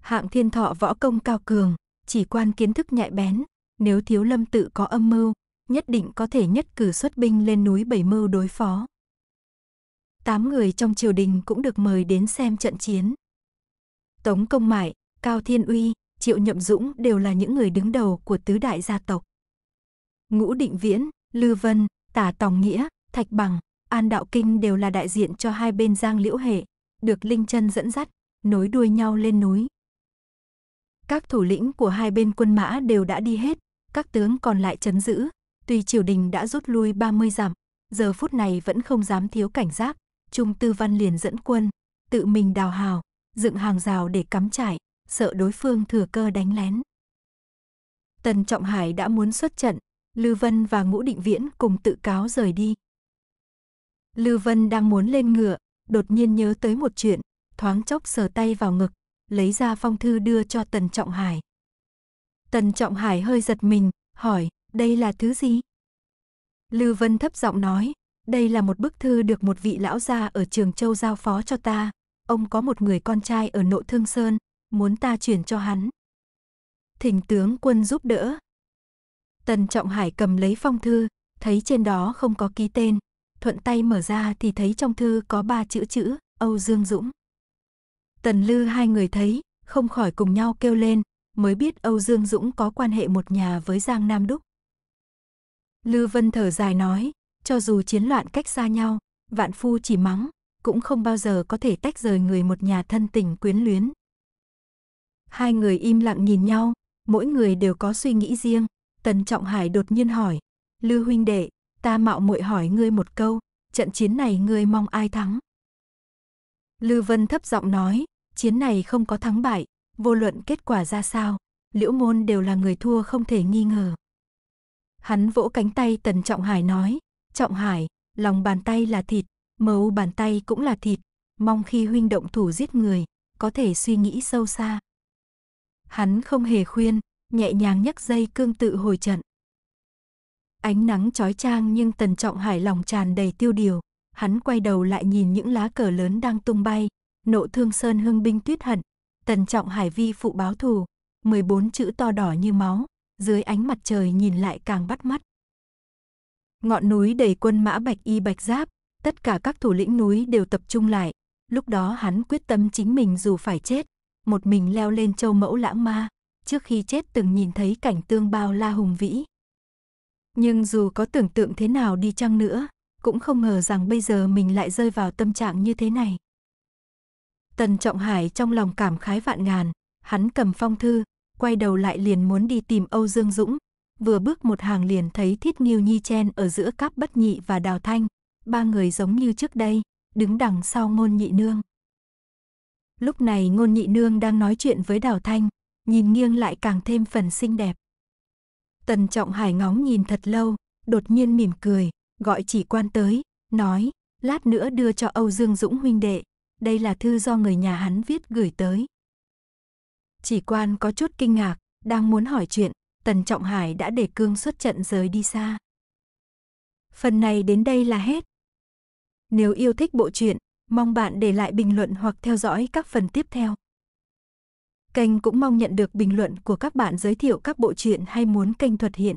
Hạng thiên thọ võ công cao cường, chỉ quan kiến thức nhạy bén, nếu thiếu lâm tự có âm mưu, nhất định có thể nhất cử xuất binh lên núi Bảy Mưu đối phó. Tám người trong triều đình cũng được mời đến xem trận chiến. Tống Công Mại, Cao Thiên Uy, Triệu Nhậm Dũng đều là những người đứng đầu của tứ đại gia tộc. Ngũ Định Viễn, Lư Vân, Tả Tòng Nghĩa, Thạch Bằng, An Đạo Kinh đều là đại diện cho hai bên Giang Liễu Hệ, được Linh Chân dẫn dắt, nối đuôi nhau lên núi. Các thủ lĩnh của hai bên quân mã đều đã đi hết, các tướng còn lại chấn giữ, tuy triều đình đã rút lui 30 dặm, giờ phút này vẫn không dám thiếu cảnh giác, Trung Tư Văn liền dẫn quân, tự mình đào hào, dựng hàng rào để cắm trại, sợ đối phương thừa cơ đánh lén. Tần Trọng Hải đã muốn xuất trận, Lư Vân và Ngũ Định Viễn cùng tự cáo rời đi. Lư Vân đang muốn lên ngựa, đột nhiên nhớ tới một chuyện, thoáng chốc sờ tay vào ngực, lấy ra phong thư đưa cho Tần Trọng Hải. Tần Trọng Hải hơi giật mình, hỏi, đây là thứ gì? Lư Vân thấp giọng nói, đây là một bức thư được một vị lão gia ở Trường Châu giao phó cho ta. Ông có một người con trai ở nội Thương Sơn, muốn ta chuyển cho hắn. Thỉnh tướng quân giúp đỡ. Tần Trọng Hải cầm lấy phong thư, thấy trên đó không có ký tên. Thuận tay mở ra thì thấy trong thư có ba chữ chữ, Âu Dương Dũng. Tần Lư hai người thấy, không khỏi cùng nhau kêu lên, mới biết Âu Dương Dũng có quan hệ một nhà với Giang Nam Đúc. Lư Vân thở dài nói, cho dù chiến loạn cách xa nhau, vạn phu chỉ mắng, cũng không bao giờ có thể tách rời người một nhà thân tình quyến luyến. Hai người im lặng nhìn nhau, mỗi người đều có suy nghĩ riêng. Tần Trọng Hải đột nhiên hỏi, Lư huynh đệ, ta mạo muội hỏi ngươi một câu, trận chiến này ngươi mong ai thắng? Lư Vân thấp giọng nói, chiến này không có thắng bại, vô luận kết quả ra sao, Liễu Môn đều là người thua không thể nghi ngờ. Hắn vỗ cánh tay Tần Trọng Hải nói, Trọng Hải, lòng bàn tay là thịt, mấu bàn tay cũng là thịt, mong khi huynh động thủ giết người, có thể suy nghĩ sâu xa. Hắn không hề khuyên, nhẹ nhàng nhấc dây cương tự hồi trận. Ánh nắng chói trang nhưng Tần Trọng Hải lòng tràn đầy tiêu điều hắn quay đầu lại nhìn những lá cờ lớn đang tung bay, nộ thương sơn hưng binh tuyết hận, tần trọng hải vi phụ báo thù, 14 chữ to đỏ như máu, dưới ánh mặt trời nhìn lại càng bắt mắt. Ngọn núi đầy quân mã bạch y bạch giáp, tất cả các thủ lĩnh núi đều tập trung lại, lúc đó hắn quyết tâm chính mình dù phải chết, một mình leo lên châu mẫu lãng ma, trước khi chết từng nhìn thấy cảnh tương bao la hùng vĩ. Nhưng dù có tưởng tượng thế nào đi chăng nữa, cũng không ngờ rằng bây giờ mình lại rơi vào tâm trạng như thế này. Tần Trọng Hải trong lòng cảm khái vạn ngàn, hắn cầm phong thư, quay đầu lại liền muốn đi tìm Âu Dương Dũng, vừa bước một hàng liền thấy Thiết Nghiêu Nhi chen ở giữa Cáp Bất Nhị và Đào Thanh, ba người giống như trước đây, đứng đằng sau Ngôn Nhị Nương. Lúc này Ngôn Nhị Nương đang nói chuyện với Đào Thanh, nhìn nghiêng lại càng thêm phần xinh đẹp. Tần Trọng Hải ngóng nhìn thật lâu, đột nhiên mỉm cười, gọi chỉ quan tới, nói, lát nữa đưa cho Âu Dương Dũng huynh đệ, đây là thư do người nhà hắn viết gửi tới. Chỉ quan có chút kinh ngạc, đang muốn hỏi chuyện, Tần Trọng Hải đã để cương xuất trận rời đi xa. Phần này đến đây là hết. Nếu yêu thích bộ truyện, mong bạn để lại bình luận hoặc theo dõi các phần tiếp theo. Kênh cũng mong nhận được bình luận của các bạn giới thiệu các bộ truyện hay muốn kênh thuật hiện.